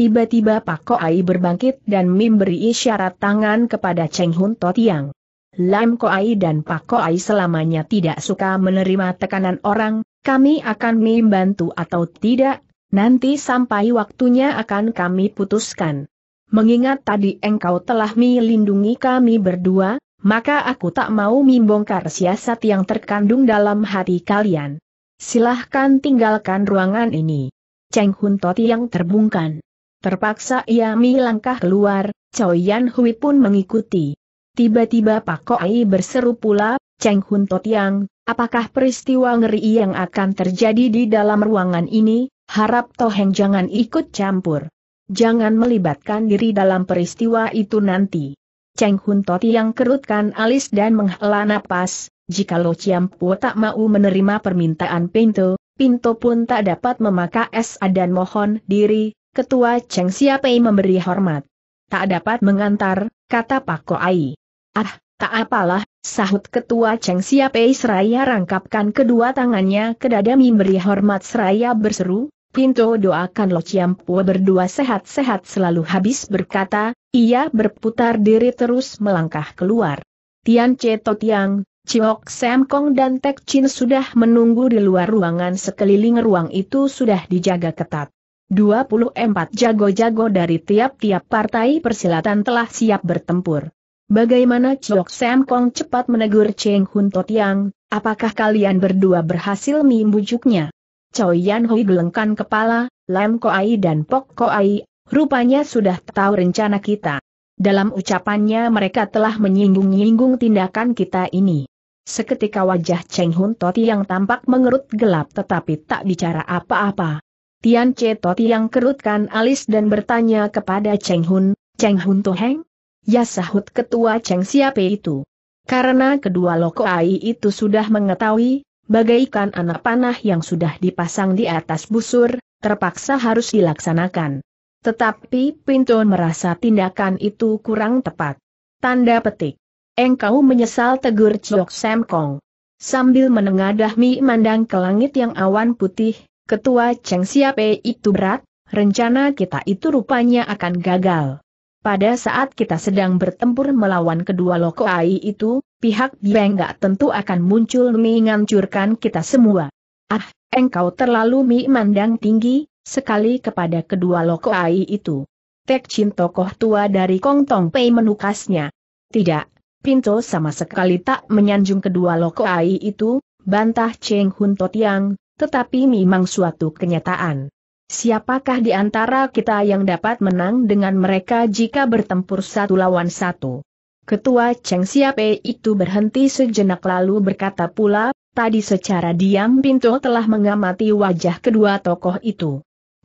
Tiba-tiba Pak Koai berbangkit dan memberi isyarat tangan kepada Cheng Hun Totiang. Lam Koai dan Pak Koai selamanya tidak suka menerima tekanan orang, kami akan membantu atau tidak, nanti sampai waktunya akan kami putuskan. Mengingat tadi engkau telah melindungi kami berdua, maka aku tak mau membongkar siasat yang terkandung dalam hati kalian. Silahkan tinggalkan ruangan ini. Cheng Hun Toti yang terbungkan. Terpaksa ia melangkah keluar, Cao Yan Hui pun mengikuti. Tiba-tiba Pak Koi berseru pula, Cheng Hun Totiang, apakah peristiwa ngeri yang akan terjadi di dalam ruangan ini, harap Toheng jangan ikut campur. Jangan melibatkan diri dalam peristiwa itu nanti. Cheng Hun Totiang kerutkan alis dan menghela napas, jikalau Chiam Pu tak mau menerima permintaan Pinto, Pinto pun tak dapat memakai es dan mohon diri, Ketua Cheng Siapei memberi hormat. Tak dapat mengantar, kata Pak Koai. Ah, tak apalah, sahut Ketua Cheng Siapei seraya rangkapkan kedua tangannya ke dada memberi hormat seraya berseru, Pinto doakan Lo Ciampua berdua sehat-sehat selalu habis berkata, ia berputar diri terus melangkah keluar. Tian To Tiang, Chiok Sam Kong dan Tek Chin sudah menunggu di luar ruangan sekeliling ruang itu sudah dijaga ketat. 24 jago-jago dari tiap-tiap partai persilatan telah siap bertempur. Bagaimana Chok Sam Kong cepat menegur Cheng Hun Tot Yang, apakah kalian berdua berhasil membujuknya? Choi Yan Hui gelengkan kepala, Lam Ko Ai dan Pok Ai, rupanya sudah tahu rencana kita. Dalam ucapannya mereka telah menyinggung-nyinggung tindakan kita ini. Seketika wajah Cheng Hun Tot yang tampak mengerut gelap tetapi tak bicara apa-apa. Tian Toti yang kerutkan alis dan bertanya kepada Cheng Hun, Cheng Hun Toheng? Ya sahut ketua Cheng siapa itu. Karena kedua Ai itu sudah mengetahui, bagaikan anak panah yang sudah dipasang di atas busur, terpaksa harus dilaksanakan. Tetapi Pintu merasa tindakan itu kurang tepat. Tanda petik. Engkau menyesal tegur Chok Sam Kong. Sambil menengadah mi mandang ke langit yang awan putih, Ketua Cheng Siape itu berat, rencana kita itu rupanya akan gagal. Pada saat kita sedang bertempur melawan kedua loko AI itu, pihak Biang gak tentu akan muncul menghancurkan kita semua. Ah, engkau terlalu memandang tinggi, sekali kepada kedua loko AI itu. Tek Chin tokoh tua dari Kong Tong Pei menukasnya. Tidak, Pinto sama sekali tak menyanjung kedua loko AI itu, bantah Cheng Hun Yang tetapi memang suatu kenyataan. Siapakah di antara kita yang dapat menang dengan mereka jika bertempur satu lawan satu? Ketua Cheng Siape itu berhenti sejenak lalu berkata pula, tadi secara diam Pinto telah mengamati wajah kedua tokoh itu.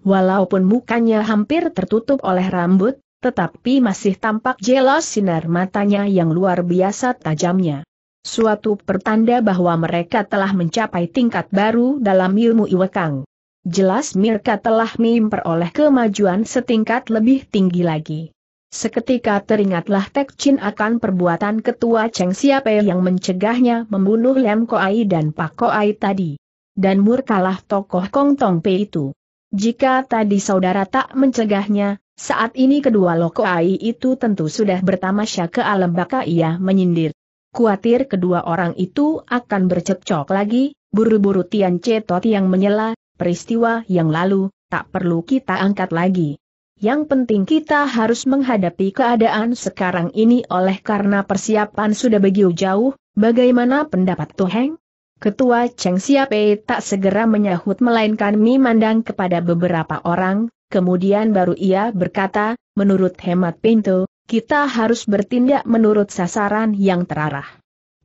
Walaupun mukanya hampir tertutup oleh rambut, tetapi masih tampak jelas sinar matanya yang luar biasa tajamnya suatu pertanda bahwa mereka telah mencapai tingkat baru dalam ilmu Iwekang. Jelas mereka telah memperoleh kemajuan setingkat lebih tinggi lagi. Seketika teringatlah Tek Chin akan perbuatan ketua Cheng Siape yang mencegahnya membunuh Lem Koai dan Pak Koai tadi. Dan murkalah tokoh Kong Tong Pei itu. Jika tadi saudara tak mencegahnya, saat ini kedua lokoai itu tentu sudah bertamasya ke alam baka ia menyindir. Kuatir kedua orang itu akan bercekcok lagi, buru-buru Tian Cetot yang menyela, peristiwa yang lalu, tak perlu kita angkat lagi. Yang penting kita harus menghadapi keadaan sekarang ini oleh karena persiapan sudah begitu jauh, bagaimana pendapat tuheng? Ketua Cheng Siape tak segera menyahut melainkan memandang kepada beberapa orang, kemudian baru ia berkata, menurut hemat pintu, kita harus bertindak menurut sasaran yang terarah.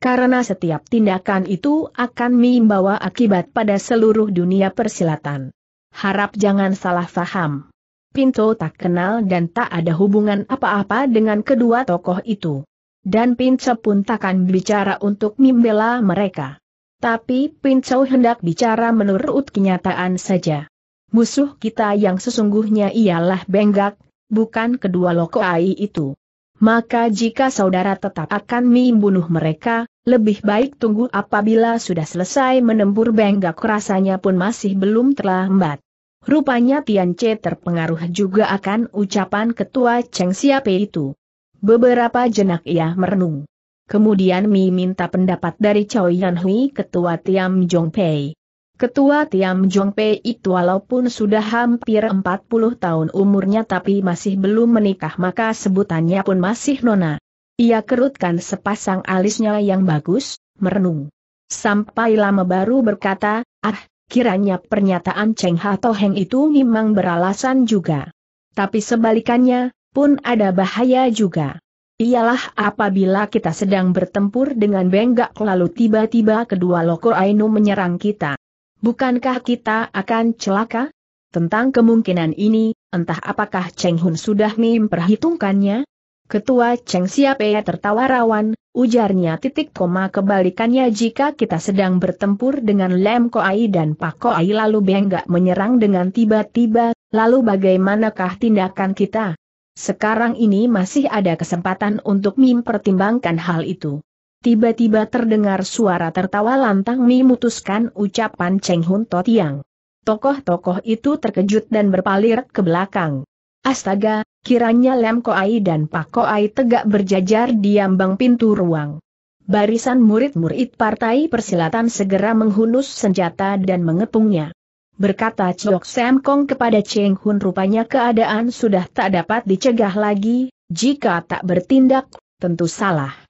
Karena setiap tindakan itu akan membawa akibat pada seluruh dunia persilatan. Harap jangan salah faham. Pinto tak kenal dan tak ada hubungan apa-apa dengan kedua tokoh itu. Dan Pinto pun takkan bicara untuk membela mereka. Tapi Pinto hendak bicara menurut kenyataan saja. Musuh kita yang sesungguhnya ialah Benggak, bukan kedua lokoai itu. Maka jika saudara tetap akan membunuh mereka, lebih baik tunggu apabila sudah selesai menembur benggak rasanya pun masih belum terlambat. Rupanya Tian Che terpengaruh juga akan ucapan ketua Cheng Xiape itu. Beberapa jenak ia merenung. Kemudian Mi minta pendapat dari Chow Yan Hui ketua Tiam Jong Pei. Ketua Tiam Jong Pei itu walaupun sudah hampir 40 tahun umurnya tapi masih belum menikah maka sebutannya pun masih nona. Ia kerutkan sepasang alisnya yang bagus, merenung. Sampai lama baru berkata, ah, kiranya pernyataan Cheng Hato Heng itu memang beralasan juga. Tapi sebalikannya, pun ada bahaya juga ialah apabila kita sedang bertempur dengan Benggak lalu tiba-tiba kedua Loko Ainu menyerang kita. Bukankah kita akan celaka? Tentang kemungkinan ini, entah apakah Cheng Hun sudah memperhitungkannya? Ketua Cheng Siape tertawa rawan, ujarnya titik koma kebalikannya jika kita sedang bertempur dengan Lem Koai dan Pak Koai lalu Benggak menyerang dengan tiba-tiba, lalu bagaimanakah tindakan kita? Sekarang ini masih ada kesempatan untuk mempertimbangkan hal itu. Tiba-tiba terdengar suara tertawa lantang memutuskan ucapan Cheng Hun To Tiang. Tokoh-tokoh itu terkejut dan berpalir ke belakang. Astaga, kiranya Lem Ai dan Pak Ko Ai tegak berjajar di ambang pintu ruang. Barisan murid-murid partai persilatan segera menghunus senjata dan mengepungnya. Berkata Chok Sam Kong kepada Cheng Hun rupanya keadaan sudah tak dapat dicegah lagi, jika tak bertindak, tentu salah.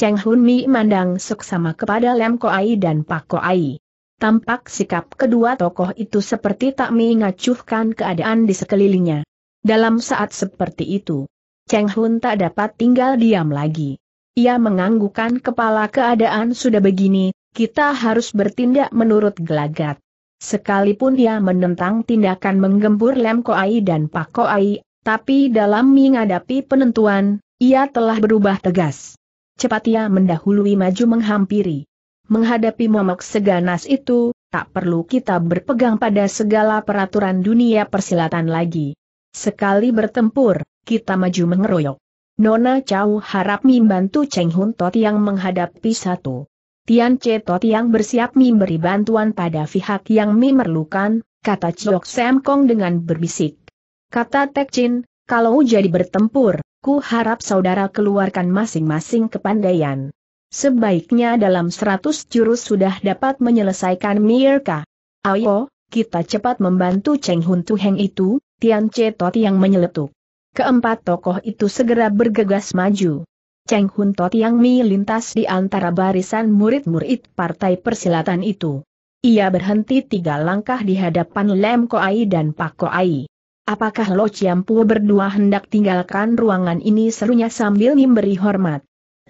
Cheng Hun Mi mandang seksama kepada Lem Ai dan Pak Ko Ai. Tampak sikap kedua tokoh itu seperti tak mengacuhkan keadaan di sekelilingnya. Dalam saat seperti itu, Cheng Hun tak dapat tinggal diam lagi. Ia menganggukkan kepala keadaan sudah begini, kita harus bertindak menurut gelagat. Sekalipun ia menentang tindakan menggembur Lem Ai dan Pak Ko Ai, tapi dalam menghadapi penentuan, ia telah berubah tegas cepat ia mendahului maju menghampiri. Menghadapi momok seganas itu, tak perlu kita berpegang pada segala peraturan dunia persilatan lagi. Sekali bertempur, kita maju mengeroyok. Nona Chow harap membantu Cheng Hun Tot yang menghadapi satu. Tian Che Tot yang bersiap memberi bantuan pada pihak yang memerlukan, kata Chok Sam Kong dengan berbisik. Kata Tek Chin, kalau jadi bertempur, Ku harap saudara keluarkan masing-masing kepandaian. Sebaiknya dalam seratus jurus sudah dapat menyelesaikan Mirka. Ayo, kita cepat membantu Cheng Hun Tu Heng itu, Tian Che Tot yang menyeletuk. Keempat tokoh itu segera bergegas maju. Cheng Hun Tot yang melintas di antara barisan murid-murid partai persilatan itu. Ia berhenti tiga langkah di hadapan Lem Ai dan Pak Ko Ai. Apakah Lo Chiampu berdua hendak tinggalkan ruangan ini serunya sambil memberi hormat?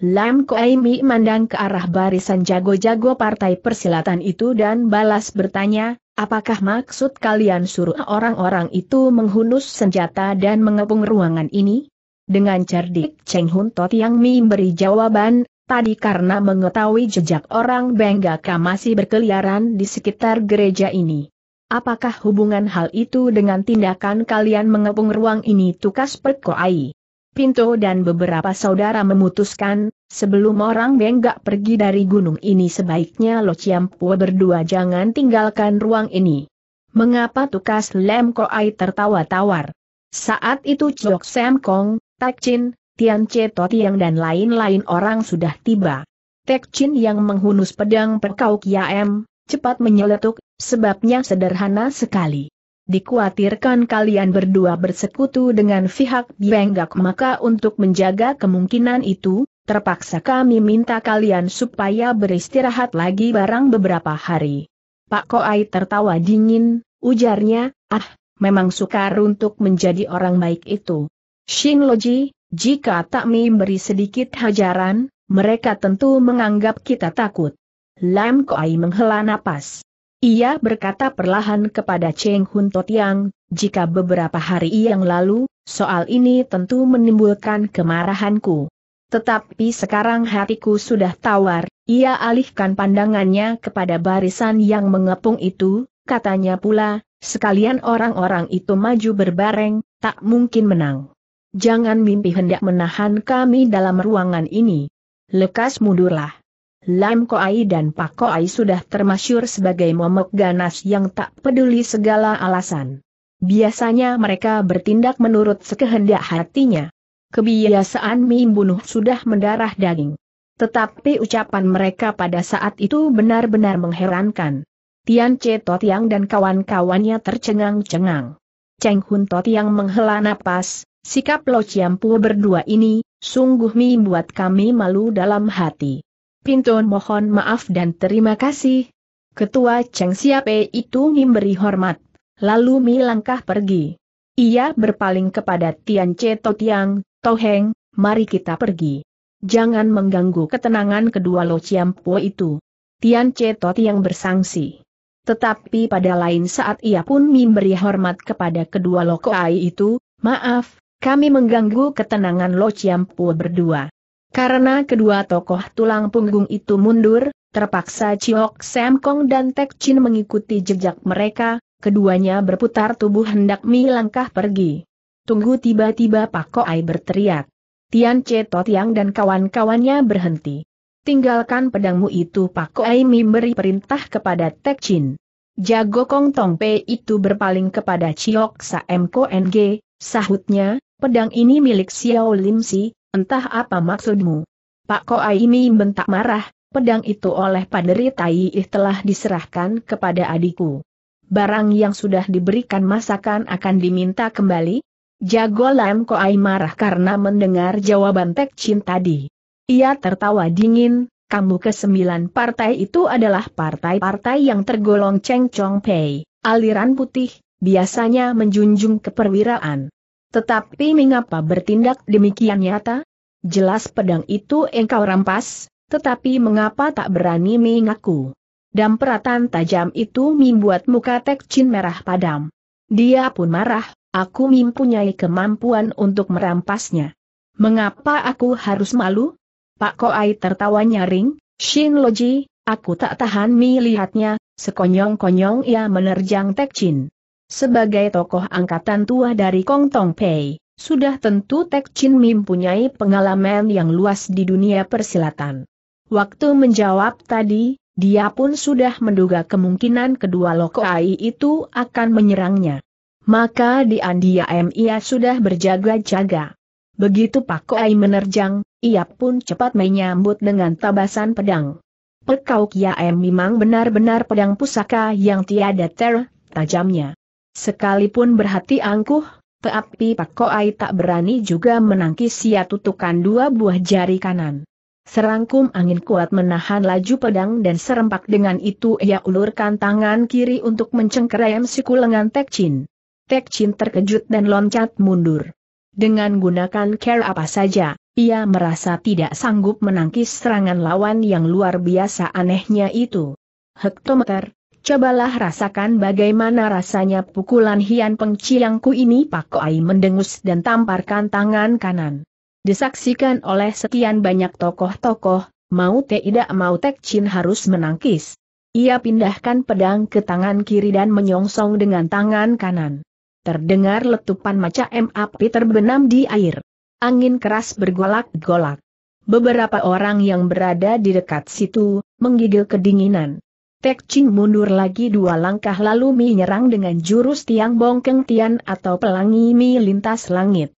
Lam Koemi mandang ke arah barisan jago-jago partai persilatan itu dan balas bertanya, apakah maksud kalian suruh orang-orang itu menghunus senjata dan mengepung ruangan ini? Dengan cerdik Cheng Hun Tot yang memberi jawaban, tadi karena mengetahui jejak orang Benggaka masih berkeliaran di sekitar gereja ini. Apakah hubungan hal itu dengan tindakan kalian mengepung ruang ini tukas perkoai? Pinto dan beberapa saudara memutuskan, sebelum orang Benggak pergi dari gunung ini sebaiknya Lo Ciampua berdua jangan tinggalkan ruang ini. Mengapa tukas Lem Koai tertawa tawar? Saat itu Chok Sam Kong, Tak Chin, Tian Che Totiang dan lain-lain orang sudah tiba. Tek Chin yang menghunus pedang perkau M, cepat menyeletuk, sebabnya sederhana sekali. Dikuatirkan kalian berdua bersekutu dengan pihak Bienggak maka untuk menjaga kemungkinan itu, terpaksa kami minta kalian supaya beristirahat lagi barang beberapa hari. Pak Koai tertawa dingin, ujarnya, ah, memang sukar untuk menjadi orang baik itu. Shin Loji, jika tak memberi sedikit hajaran, mereka tentu menganggap kita takut. Lam Koai menghela napas. Ia berkata perlahan kepada Cheng Hun Yang, jika beberapa hari yang lalu, soal ini tentu menimbulkan kemarahanku. Tetapi sekarang hatiku sudah tawar, ia alihkan pandangannya kepada barisan yang mengepung itu, katanya pula, sekalian orang-orang itu maju berbareng, tak mungkin menang. Jangan mimpi hendak menahan kami dalam ruangan ini. Lekas mundurlah. Lam Koai dan Pak Koai sudah termasyur sebagai momok ganas yang tak peduli segala alasan. Biasanya mereka bertindak menurut sekehendak hatinya. Kebiasaan mie bunuh sudah mendarah daging. Tetapi ucapan mereka pada saat itu benar-benar mengherankan. Tian Che Totiang dan kawan-kawannya tercengang-cengang. Cheng Hun Totiang menghela napas, sikap Lo Chiampu berdua ini, sungguh membuat kami malu dalam hati. Pinton mohon maaf dan terima kasih. Ketua Cheng Siape itu memberi hormat, lalu Mi langkah pergi. Ia berpaling kepada Tian Che To Tiang, To Heng, mari kita pergi. Jangan mengganggu ketenangan kedua Lo Po itu. Tian Che To Tiang bersangsi. Tetapi pada lain saat ia pun memberi hormat kepada kedua Lo Koai itu, maaf, kami mengganggu ketenangan Lo Po berdua. Karena kedua tokoh tulang punggung itu mundur, terpaksa Chiok Sam Kong dan Tek Chin mengikuti jejak mereka, keduanya berputar tubuh hendak melangkah pergi. Tunggu tiba-tiba Pak Ai berteriak. Tian Che Totiang dan kawan-kawannya berhenti. Tinggalkan pedangmu itu Pak Ai memberi perintah kepada Tek Chin. Jago Kong Tong Pei itu berpaling kepada Chiok Sam Ko NG, sahutnya, pedang ini milik Xiao Lim Si, Entah apa maksudmu. Pak Koai ini bentak marah, pedang itu oleh Paderi Ih telah diserahkan kepada adikku. Barang yang sudah diberikan masakan akan diminta kembali? Jago Lam Koai marah karena mendengar jawaban Tek Chin tadi. Ia tertawa dingin, kamu kesembilan partai itu adalah partai-partai yang tergolong Cheng Chong Pei, aliran putih, biasanya menjunjung keperwiraan. Tetapi mengapa bertindak demikian nyata? Jelas pedang itu engkau rampas, tetapi mengapa tak berani mengaku? Dan peratan tajam itu membuat muka Tek Chin merah padam. Dia pun marah, aku mempunyai kemampuan untuk merampasnya. Mengapa aku harus malu? Pak Koai tertawa nyaring, Shin Loji, aku tak tahan melihatnya, sekonyong-konyong ia menerjang Tek Chin. Sebagai tokoh angkatan tua dari Kong Tong Pei, sudah tentu Tek Chin mempunyai pengalaman yang luas di dunia persilatan. Waktu menjawab tadi, dia pun sudah menduga kemungkinan kedua Lokoai itu akan menyerangnya. Maka di M ia sudah berjaga-jaga. Begitu Pak Koai menerjang, ia pun cepat menyambut dengan tabasan pedang. Pekau M memang benar-benar pedang pusaka yang tiada ter, tajamnya. Sekalipun berhati angkuh, Pak Koai tak berani juga menangkis sia tutukan dua buah jari kanan. Serangkum angin kuat menahan laju pedang dan serempak dengan itu ia ulurkan tangan kiri untuk mencengkeram siku lengan Tek Chin. Tek Chin terkejut dan loncat mundur. Dengan gunakan care apa saja, ia merasa tidak sanggup menangkis serangan lawan yang luar biasa anehnya itu. Hektometer, Cobalah rasakan bagaimana rasanya pukulan Hian Pengciangku ini Pak Koai mendengus dan tamparkan tangan kanan. Disaksikan oleh sekian banyak tokoh-tokoh, mau tidak mau Tek Chin harus menangkis. Ia pindahkan pedang ke tangan kiri dan menyongsong dengan tangan kanan. Terdengar letupan macam api terbenam di air. Angin keras bergolak-golak. Beberapa orang yang berada di dekat situ, menggigil kedinginan. Tek Ching mundur lagi dua langkah lalu Mi nyerang dengan jurus tiang bongkeng tian atau pelangi Mi lintas langit.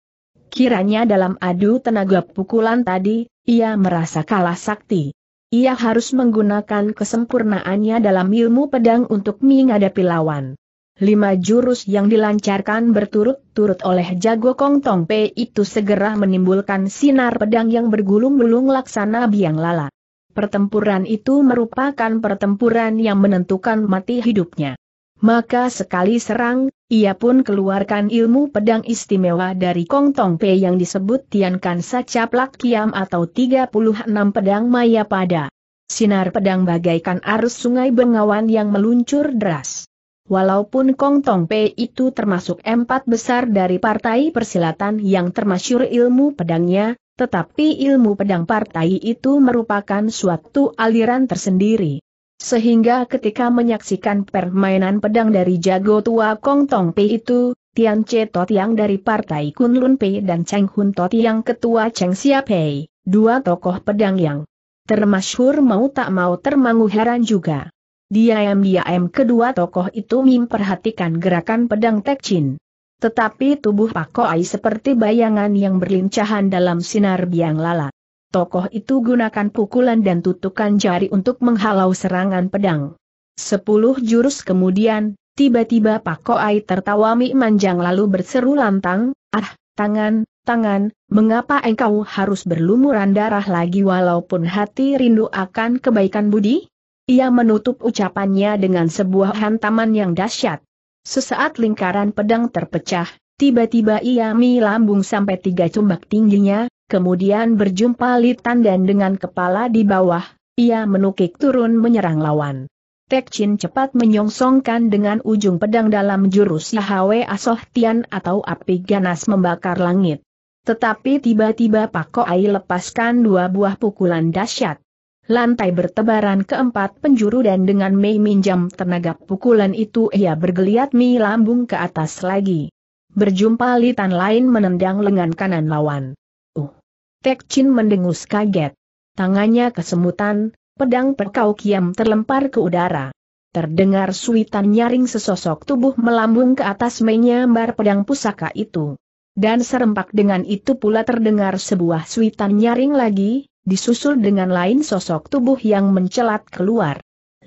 Kiranya dalam adu tenaga pukulan tadi, ia merasa kalah sakti. Ia harus menggunakan kesempurnaannya dalam ilmu pedang untuk menghadapi lawan. Lima jurus yang dilancarkan berturut-turut oleh jago Kong Tong Pei itu segera menimbulkan sinar pedang yang bergulung-gulung laksana biang lala. Pertempuran itu merupakan pertempuran yang menentukan mati hidupnya. Maka sekali serang, ia pun keluarkan ilmu pedang istimewa dari Kong Tong Pei yang disebut Tian Kansa Caplak Kiam atau 36 pedang maya pada. Sinar pedang bagaikan arus sungai bengawan yang meluncur deras. Walaupun Kong Tong Pei itu termasuk empat besar dari partai persilatan yang termasyur ilmu pedangnya, tetapi ilmu pedang partai itu merupakan suatu aliran tersendiri. Sehingga ketika menyaksikan permainan pedang dari jago tua Kong Tong Pei itu, Tian Che Tot yang dari partai Kunlun Pei dan Cheng Hun Tot yang ketua Cheng Xia Pei, dua tokoh pedang yang termasyhur mau tak mau termangu heran juga. Diam-diam kedua tokoh itu memperhatikan gerakan pedang Tek Chin. Tetapi tubuh Pak Koai seperti bayangan yang berlincahan dalam sinar biang lala. Tokoh itu gunakan pukulan dan tutukan jari untuk menghalau serangan pedang. Sepuluh jurus kemudian, tiba-tiba Pak Koai tertawa mik manjang lalu berseru lantang, ah, tangan, tangan, mengapa engkau harus berlumuran darah lagi walaupun hati rindu akan kebaikan budi? Ia menutup ucapannya dengan sebuah hantaman yang dahsyat. Sesaat lingkaran pedang terpecah, tiba-tiba ia melambung sampai tiga cumbak tingginya, kemudian berjumpa Litan dan dengan kepala di bawah, ia menukik turun menyerang lawan. Tek Chin cepat menyongsongkan dengan ujung pedang dalam jurus Yahwe Asoh Tian atau api ganas membakar langit. Tetapi tiba-tiba Pak Koai lepaskan dua buah pukulan dahsyat lantai bertebaran keempat penjuru dan dengan Mei minjam tenaga pukulan itu ia bergeliat Mi lambung ke atas lagi. Berjumpa litan lain menendang lengan kanan lawan. Uh! Tek Chin mendengus kaget. Tangannya kesemutan, pedang perkau kiam terlempar ke udara. Terdengar suitan nyaring sesosok tubuh melambung ke atas menyambar pedang pusaka itu. Dan serempak dengan itu pula terdengar sebuah suitan nyaring lagi, disusul dengan lain sosok tubuh yang mencelat keluar.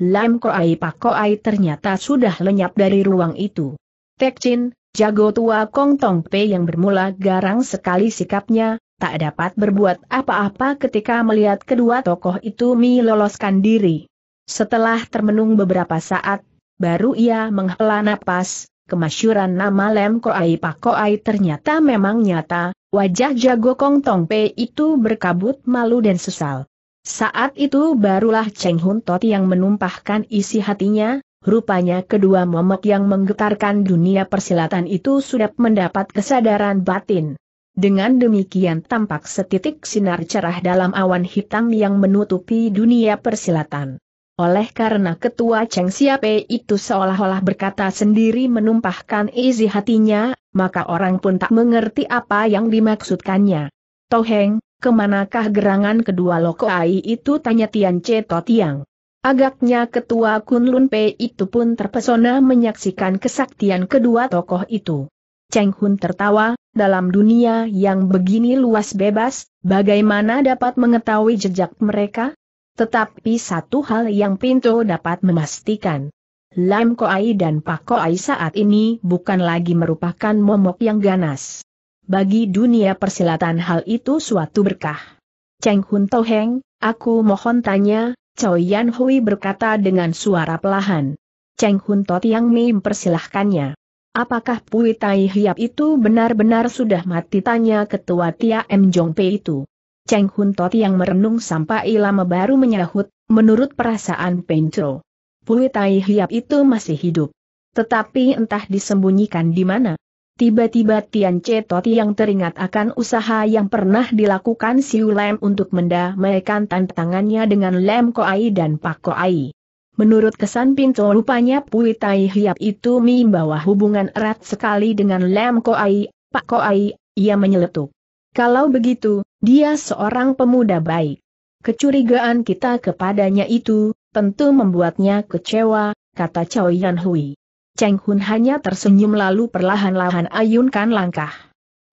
Lam Koai Pak Koai ternyata sudah lenyap dari ruang itu. Tek Chin, jago tua Kong Tong Pe yang bermula garang sekali sikapnya, tak dapat berbuat apa-apa ketika melihat kedua tokoh itu meloloskan diri. Setelah termenung beberapa saat, baru ia menghela napas, Kemasyuran nama Lem Koai Koai ternyata memang nyata, wajah jago Kong Tong Pei itu berkabut malu dan sesal. Saat itu barulah Cheng Hun Tot yang menumpahkan isi hatinya, rupanya kedua momok yang menggetarkan dunia persilatan itu sudah mendapat kesadaran batin. Dengan demikian tampak setitik sinar cerah dalam awan hitam yang menutupi dunia persilatan. Oleh karena ketua Cheng Siape itu seolah-olah berkata sendiri menumpahkan isi hatinya, maka orang pun tak mengerti apa yang dimaksudkannya. Toheng, kemanakah gerangan kedua lokoai itu tanya Tian Che Tiang. Agaknya ketua Kunlun Pei itu pun terpesona menyaksikan kesaktian kedua tokoh itu. Cheng Hun tertawa, dalam dunia yang begini luas bebas, bagaimana dapat mengetahui jejak mereka? Tetapi satu hal yang Pinto dapat memastikan. Lam Koai dan Pak Koai saat ini bukan lagi merupakan momok yang ganas. Bagi dunia persilatan hal itu suatu berkah. Cheng Hun Toheng, aku mohon tanya, Chow Yan Hui berkata dengan suara pelahan. Cheng Hun Tot Yang Mi mempersilahkannya. Apakah Pui Tai Hiap itu benar-benar sudah mati tanya ketua Tia M. Jong Pei itu? Cheng Hun Tot yang merenung sampai lama baru menyahut, menurut perasaan Pencho. Pui Tai Hiap itu masih hidup. Tetapi entah disembunyikan di mana. Tiba-tiba Tian Che Tot yang teringat akan usaha yang pernah dilakukan Siu Lem untuk mendamaikan tantangannya dengan Lem Koai dan Pak Koai. Menurut kesan Pinto rupanya Pui Tai Hiap itu membawa hubungan erat sekali dengan Lem Koai, Pak Koai, ia menyeletuk. Kalau begitu, dia seorang pemuda baik. Kecurigaan kita kepadanya itu, tentu membuatnya kecewa, kata Chow Yan Hui. Cheng Hun hanya tersenyum lalu perlahan-lahan ayunkan langkah.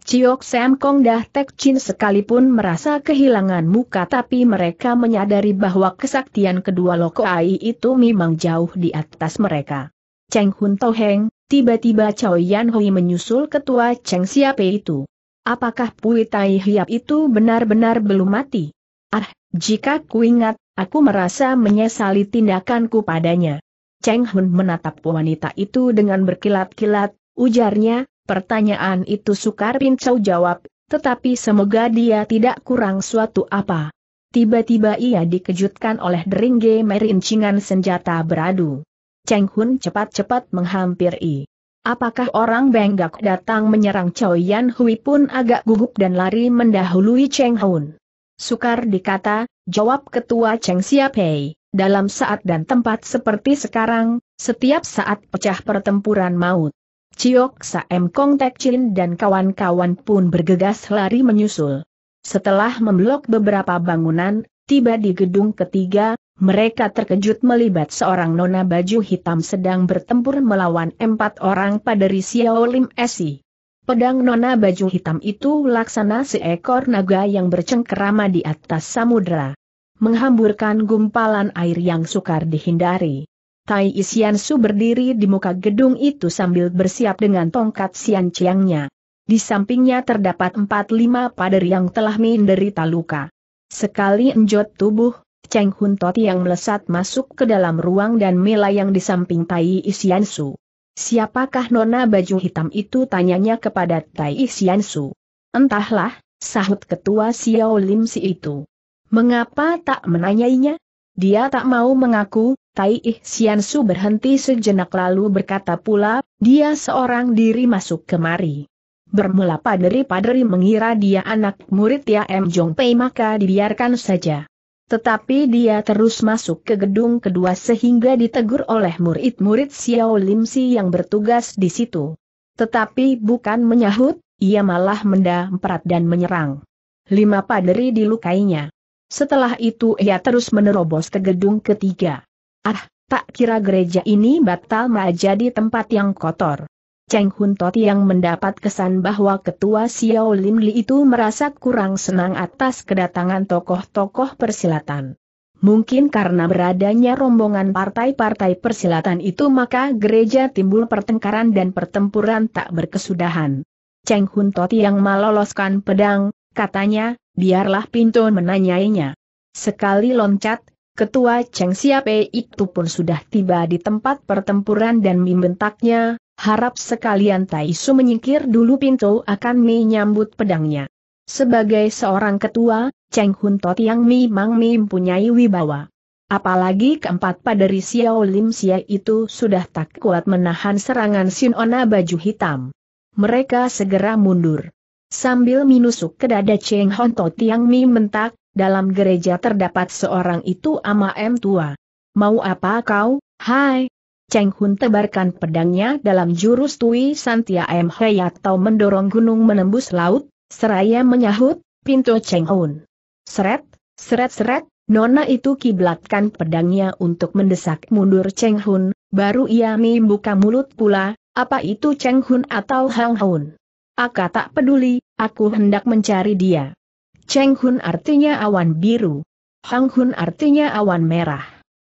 Ciok Sam Kong dah Tek Chin sekalipun merasa kehilangan muka tapi mereka menyadari bahwa kesaktian kedua Loko Ai itu memang jauh di atas mereka. Cheng Hun Toheng, tiba-tiba Chow Yan Hui menyusul ketua Cheng Siapai itu. Apakah Pui Tai Hiap itu benar-benar belum mati? Ah, jika kuingat, aku merasa menyesali tindakanku padanya. Cheng Hun menatap wanita itu dengan berkilat-kilat, ujarnya, pertanyaan itu sukar pincau jawab, tetapi semoga dia tidak kurang suatu apa. Tiba-tiba ia dikejutkan oleh deringge merincingan senjata beradu. Cheng Hun cepat-cepat menghampiri. Apakah orang Benggak datang menyerang Chow Yan Hui pun agak gugup dan lari mendahului Cheng Hun. Sukar dikata, jawab ketua Cheng Siapei, dalam saat dan tempat seperti sekarang, setiap saat pecah pertempuran maut. Ciok Saem Kong Tek Chin dan kawan-kawan pun bergegas lari menyusul. Setelah memblok beberapa bangunan, tiba di gedung ketiga, mereka terkejut melibat seorang nona baju hitam sedang bertempur melawan empat orang paderi Xiao Lim Esi. Pedang nona baju hitam itu laksana seekor naga yang bercengkerama di atas samudera. Menghamburkan gumpalan air yang sukar dihindari. Tai Isian Su berdiri di muka gedung itu sambil bersiap dengan tongkat sian Chiangnya. Di sampingnya terdapat empat lima pader yang telah menderita luka. Sekali enjot tubuh, Cheng Hun Tot yang melesat masuk ke dalam ruang dan Mela yang di samping Tai Isian Su. Siapakah nona baju hitam itu tanyanya kepada Tai Isian Su. Entahlah, sahut ketua Xiao Lim Si itu. Mengapa tak menanyainya? Dia tak mau mengaku, Tai Isian Su berhenti sejenak lalu berkata pula, dia seorang diri masuk kemari. Bermula paderi-paderi mengira dia anak murid Ya M. Jong Pei maka dibiarkan saja. Tetapi dia terus masuk ke gedung kedua sehingga ditegur oleh murid-murid Xiao Lim Si yang bertugas di situ. Tetapi bukan menyahut, ia malah mendamprat dan menyerang. Lima paderi dilukainya. Setelah itu ia terus menerobos ke gedung ketiga. Ah, tak kira gereja ini batal menjadi tempat yang kotor. Cheng Hun Tot yang mendapat kesan bahwa ketua Xiao Lim Li itu merasa kurang senang atas kedatangan tokoh-tokoh persilatan. Mungkin karena beradanya rombongan partai-partai persilatan itu maka gereja timbul pertengkaran dan pertempuran tak berkesudahan. Cheng Hun Tot yang meloloskan pedang, katanya, biarlah pintu menanyainya. Sekali loncat, ketua Cheng Siapai itu pun sudah tiba di tempat pertempuran dan membentaknya, harap sekalian Taisu menyingkir dulu pintu akan menyambut pedangnya. Sebagai seorang ketua, Cheng Hun Tot yang memang mempunyai wibawa. Apalagi keempat paderi Xiao Lim Xia itu sudah tak kuat menahan serangan Ona baju hitam. Mereka segera mundur. Sambil menusuk ke dada Cheng Hun Tot Tiang Mi mentak, dalam gereja terdapat seorang itu ama M tua. Mau apa kau, hai, Cheng Hun tebarkan pedangnya dalam jurus Tui Santia M. atau mendorong gunung menembus laut, seraya menyahut, pintu Cheng Hun. Seret, seret-seret, Nona itu kiblatkan pedangnya untuk mendesak mundur Cheng Hun, baru ia membuka mulut pula, apa itu Cheng Hun atau Hang Hun? Aku tak peduli, aku hendak mencari dia. Cheng Hun artinya awan biru. Hang Hun artinya awan merah.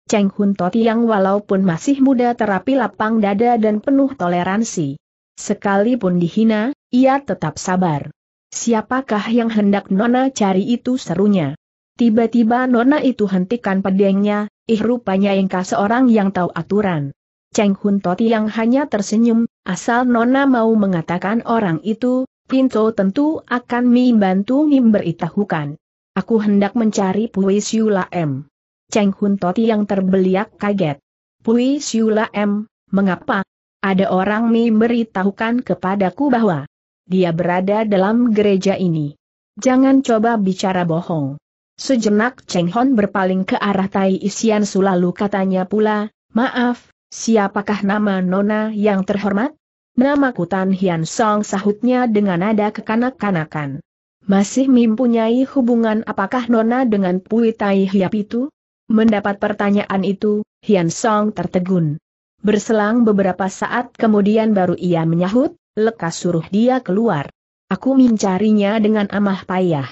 Cheng Hun Toti yang walaupun masih muda terapi lapang dada dan penuh toleransi. Sekalipun dihina, ia tetap sabar. Siapakah yang hendak Nona cari itu serunya? Tiba-tiba Nona itu hentikan pedangnya, ih rupanya engkau seorang yang tahu aturan. Cheng Hun Toti yang hanya tersenyum, asal Nona mau mengatakan orang itu, Pinto tentu akan membantu memberitahukan. Aku hendak mencari Puisiu M. Cheng Hun Toti yang terbeliak kaget. Pui Siula M, mengapa? Ada orang memberitahukan kepadaku bahwa dia berada dalam gereja ini. Jangan coba bicara bohong. Sejenak Cheng Hon berpaling ke arah Tai Isian Su lalu katanya pula, maaf, siapakah nama Nona yang terhormat? Nama Kutan Hian Song sahutnya dengan nada kekanak-kanakan. Masih mempunyai hubungan apakah Nona dengan Pui Tai Hiap itu? Mendapat pertanyaan itu, Hian Song tertegun. Berselang beberapa saat kemudian baru ia menyahut, lekas suruh dia keluar. Aku mencarinya dengan amah payah.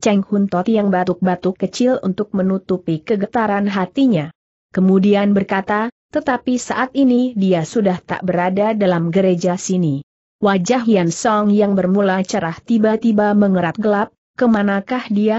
Cheng Hun Tot yang batuk-batuk kecil untuk menutupi kegetaran hatinya. Kemudian berkata, tetapi saat ini dia sudah tak berada dalam gereja sini. Wajah Hyun Song yang bermula cerah tiba-tiba mengerat gelap, kemanakah dia?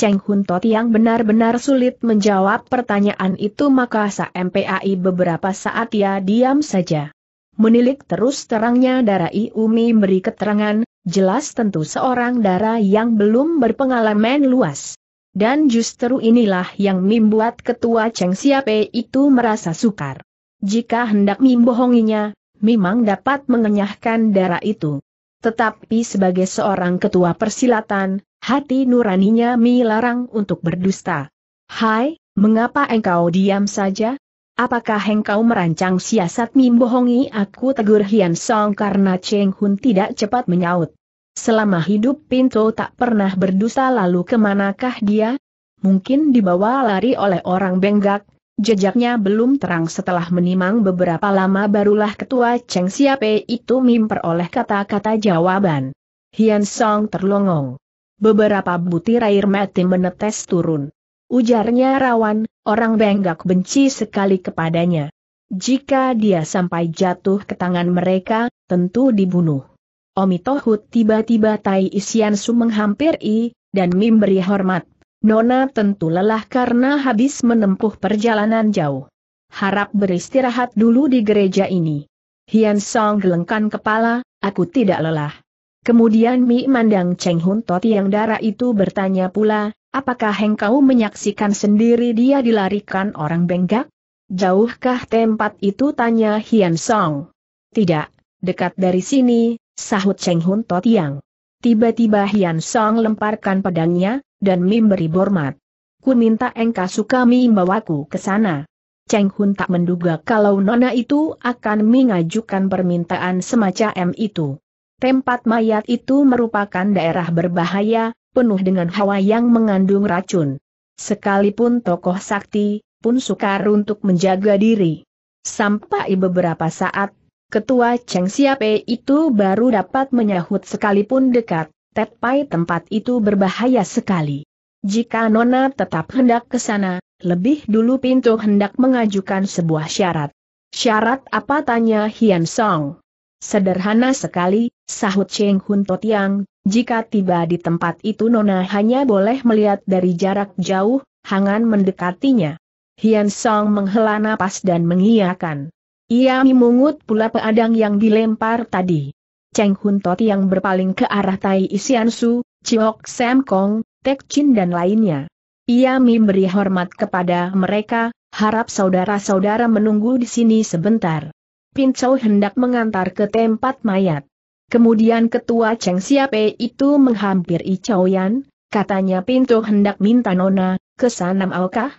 Cheng Hun Tot yang benar-benar sulit menjawab pertanyaan itu maka Sa MPAI beberapa saat ia diam saja. Menilik terus terangnya Darai Umi beri keterangan, jelas tentu seorang darah yang belum berpengalaman luas. Dan justru inilah yang membuat ketua Cheng Siape itu merasa sukar. Jika hendak membohonginya, memang dapat mengenyahkan darah itu. Tetapi sebagai seorang ketua persilatan, Hati nuraninya melarang untuk berdusta. Hai, mengapa engkau diam saja? Apakah engkau merancang siasat membohongi aku tegur Hian Song karena Cheng Hun tidak cepat menyaut. Selama hidup Pinto tak pernah berdusta lalu kemanakah dia? Mungkin dibawa lari oleh orang benggak, jejaknya belum terang setelah menimang beberapa lama barulah ketua Cheng Siapai itu oleh kata-kata jawaban. Hian Song terlongong. Beberapa butir air mati menetes turun. Ujarnya rawan, orang Benggak benci sekali kepadanya. Jika dia sampai jatuh ke tangan mereka, tentu dibunuh. Omitohut tiba-tiba Tai Isiansu menghampiri, dan memberi hormat. Nona tentu lelah karena habis menempuh perjalanan jauh. Harap beristirahat dulu di gereja ini. Hian Song gelengkan kepala, aku tidak lelah. Kemudian Mi Mandang Cheng Hun Tot yang darah itu bertanya pula, apakah engkau menyaksikan sendiri dia dilarikan orang benggak? Jauhkah tempat itu tanya Hian Song? Tidak, dekat dari sini, sahut Cheng Hun Tot yang. Tiba-tiba Hian Song lemparkan pedangnya, dan Mi beri bormat. Ku minta engkau suka Mi membawaku ke sana. Cheng Hun tak menduga kalau Nona itu akan mengajukan permintaan semacam itu. Tempat mayat itu merupakan daerah berbahaya, penuh dengan hawa yang mengandung racun. Sekalipun tokoh sakti, pun sukar untuk menjaga diri. Sampai beberapa saat, ketua Cheng Siape itu baru dapat menyahut sekalipun dekat, tetapi tempat itu berbahaya sekali. Jika Nona tetap hendak ke sana, lebih dulu pintu hendak mengajukan sebuah syarat. Syarat apa tanya Hian Song? Sederhana sekali, sahut Cheng Hun yang jika tiba di tempat itu Nona hanya boleh melihat dari jarak jauh, Hangan mendekatinya. Hian Song menghela napas dan mengiyakan. Ia memungut pula peadang yang dilempar tadi. Cheng Hun yang berpaling ke arah Tai Isian Su, Chiok Sam Kong, Tek Chin dan lainnya. Ia memberi hormat kepada mereka, harap saudara-saudara menunggu di sini sebentar. Pincau hendak mengantar ke tempat mayat. Kemudian ketua Cheng Siape itu menghampiri Chow Yan, katanya pintu hendak minta nona, ke sana maukah?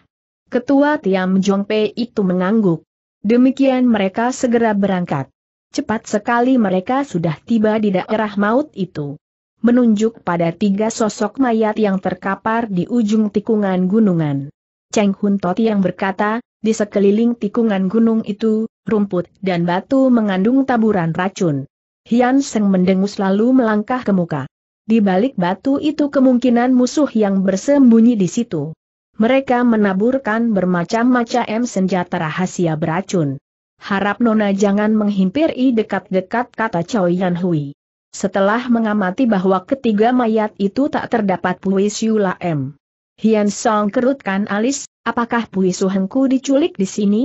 Ketua Tiam Pei itu mengangguk. Demikian mereka segera berangkat. Cepat sekali mereka sudah tiba di daerah maut itu. Menunjuk pada tiga sosok mayat yang terkapar di ujung tikungan gunungan. Cheng Hun Toti yang berkata, di sekeliling tikungan gunung itu, rumput dan batu mengandung taburan racun. Hian Seng mendengus lalu melangkah ke muka. Di balik batu itu kemungkinan musuh yang bersembunyi di situ. Mereka menaburkan bermacam-macam senjata rahasia beracun. Harap Nona jangan menghimpiri dekat-dekat kata Chow Yan Hui. Setelah mengamati bahwa ketiga mayat itu tak terdapat Pui Siu M. Hian Song kerutkan alis, apakah Pui Su Hengku diculik di sini?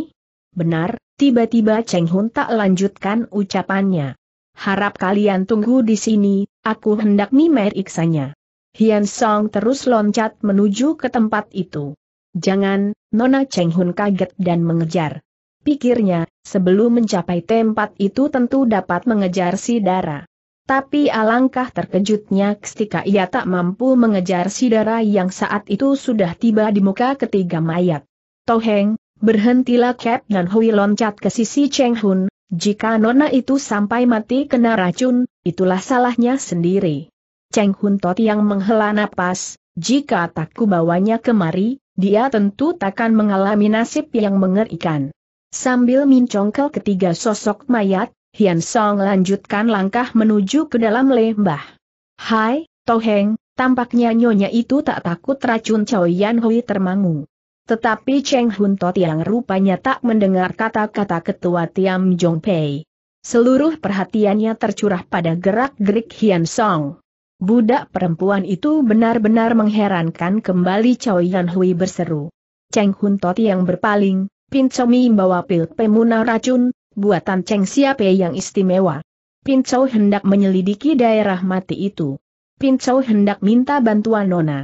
Benar, tiba-tiba Cheng Hun tak lanjutkan ucapannya. Harap kalian tunggu di sini, aku hendak memeriksanya. Hian Song terus loncat menuju ke tempat itu. Jangan, Nona Cheng Hun kaget dan mengejar. Pikirnya, sebelum mencapai tempat itu tentu dapat mengejar si Dara. Tapi alangkah terkejutnya ketika ia tak mampu mengejar si Dara yang saat itu sudah tiba di muka ketiga mayat. Toheng, berhentilah Cap dan Hui loncat ke sisi Cheng Hun, jika nona itu sampai mati kena racun, itulah salahnya sendiri. Cheng Hun Tot yang menghela napas, jika tak kubawanya kemari, dia tentu takkan mengalami nasib yang mengerikan. Sambil mincongkel ketiga sosok mayat, Hian Song lanjutkan langkah menuju ke dalam lembah. Hai, Toheng, tampaknya nyonya itu tak takut racun Chow Yan Hui termangu. Tetapi Cheng Hun Tot yang rupanya tak mendengar kata-kata ketua Tiam Jong Pei. Seluruh perhatiannya tercurah pada gerak-gerik Hian Song. Budak perempuan itu benar-benar mengherankan kembali Chow Yan Hui berseru. Cheng Hun Tot yang berpaling, Pincomi membawa pil pemuna racun, buatan Cheng Siapai yang istimewa. Chow hendak menyelidiki daerah mati itu. Chow hendak minta bantuan Nona.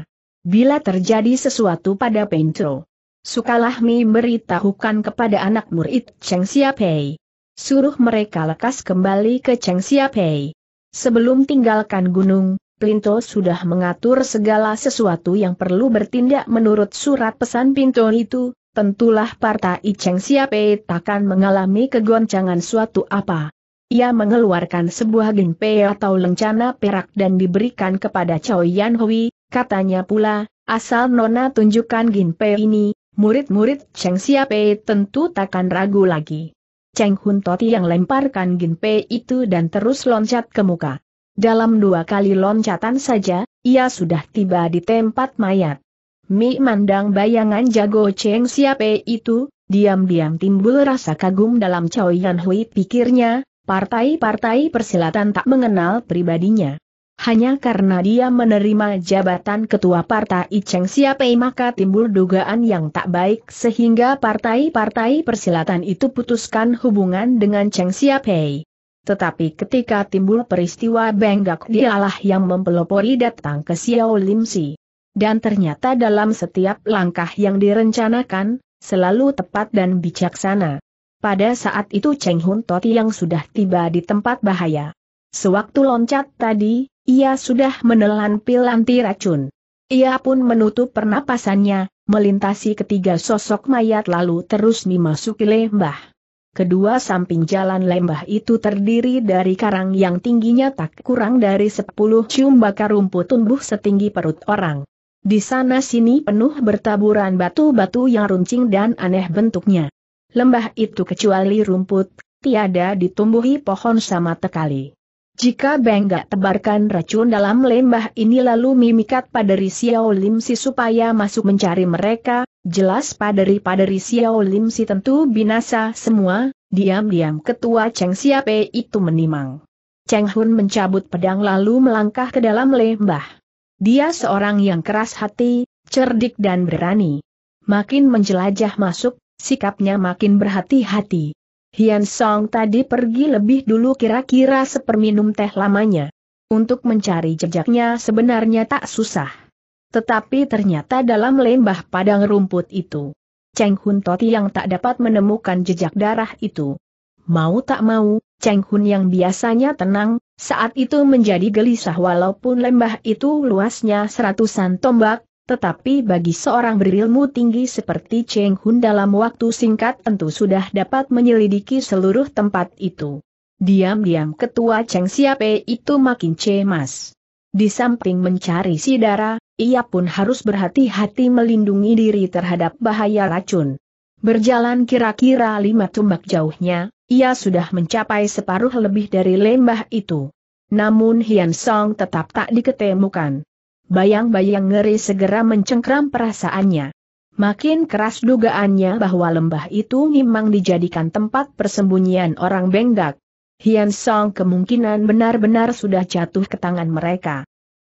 Bila terjadi sesuatu pada Chow, Sukalah Mi beritahukan kepada anak murid Cheng Xiapei. Suruh mereka lekas kembali ke Cheng Xiapei. Sebelum tinggalkan gunung, Plinto sudah mengatur segala sesuatu yang perlu bertindak menurut surat pesan Pinto itu, tentulah partai Cheng Xiapei takkan mengalami kegoncangan suatu apa. Ia mengeluarkan sebuah genpei atau lencana perak dan diberikan kepada Chao Yan Hui, katanya pula, asal Nona tunjukkan genpei ini, Murid-murid Cheng Xiapei tentu takkan ragu lagi. Cheng Hun Toti yang lemparkan Ginpei itu dan terus loncat ke muka. Dalam dua kali loncatan saja, ia sudah tiba di tempat mayat. Mi mandang bayangan jago Cheng Xiapei itu, diam-diam timbul rasa kagum dalam Chao Yan Hui pikirnya, partai-partai persilatan tak mengenal pribadinya. Hanya karena dia menerima jabatan ketua partai Cheng Siapai maka timbul dugaan yang tak baik sehingga partai-partai persilatan itu putuskan hubungan dengan Cheng Siapai. Tetapi ketika timbul peristiwa Benggak dialah yang mempelopori datang ke Xiao Lim Si. Dan ternyata dalam setiap langkah yang direncanakan, selalu tepat dan bijaksana. Pada saat itu Cheng Hun Toti yang sudah tiba di tempat bahaya. Sewaktu loncat tadi, ia sudah menelan pil anti racun. Ia pun menutup pernapasannya, melintasi ketiga sosok mayat lalu terus dimasuki lembah. Kedua samping jalan lembah itu terdiri dari karang yang tingginya tak kurang dari 10 cium bakar rumput tumbuh setinggi perut orang. Di sana sini penuh bertaburan batu-batu yang runcing dan aneh bentuknya. Lembah itu kecuali rumput, tiada ditumbuhi pohon sama sekali. Jika Benggak tebarkan racun dalam lembah ini lalu mimikat Paderi Xiao Limsi supaya masuk mencari mereka, jelas Paderi-Paderi Xiao Limsi tentu binasa semua, diam-diam ketua Cheng Siape itu menimang. Cheng Hun mencabut pedang lalu melangkah ke dalam lembah. Dia seorang yang keras hati, cerdik dan berani. Makin menjelajah masuk, sikapnya makin berhati-hati. Hian Song tadi pergi lebih dulu kira-kira seperminum teh lamanya. Untuk mencari jejaknya sebenarnya tak susah. Tetapi ternyata dalam lembah padang rumput itu, Cheng Hun Toti yang tak dapat menemukan jejak darah itu. Mau tak mau, Cheng Hun yang biasanya tenang, saat itu menjadi gelisah walaupun lembah itu luasnya seratusan tombak, tetapi bagi seorang berilmu tinggi seperti Cheng Hun dalam waktu singkat tentu sudah dapat menyelidiki seluruh tempat itu. Diam-diam ketua Cheng Siape itu makin cemas. Di samping mencari si darah, ia pun harus berhati-hati melindungi diri terhadap bahaya racun. Berjalan kira-kira lima tumbak jauhnya, ia sudah mencapai separuh lebih dari lembah itu. Namun Hian Song tetap tak diketemukan. Bayang-bayang ngeri segera mencengkram perasaannya. Makin keras dugaannya bahwa lembah itu memang dijadikan tempat persembunyian orang Benggak. Hian Song kemungkinan benar-benar sudah jatuh ke tangan mereka.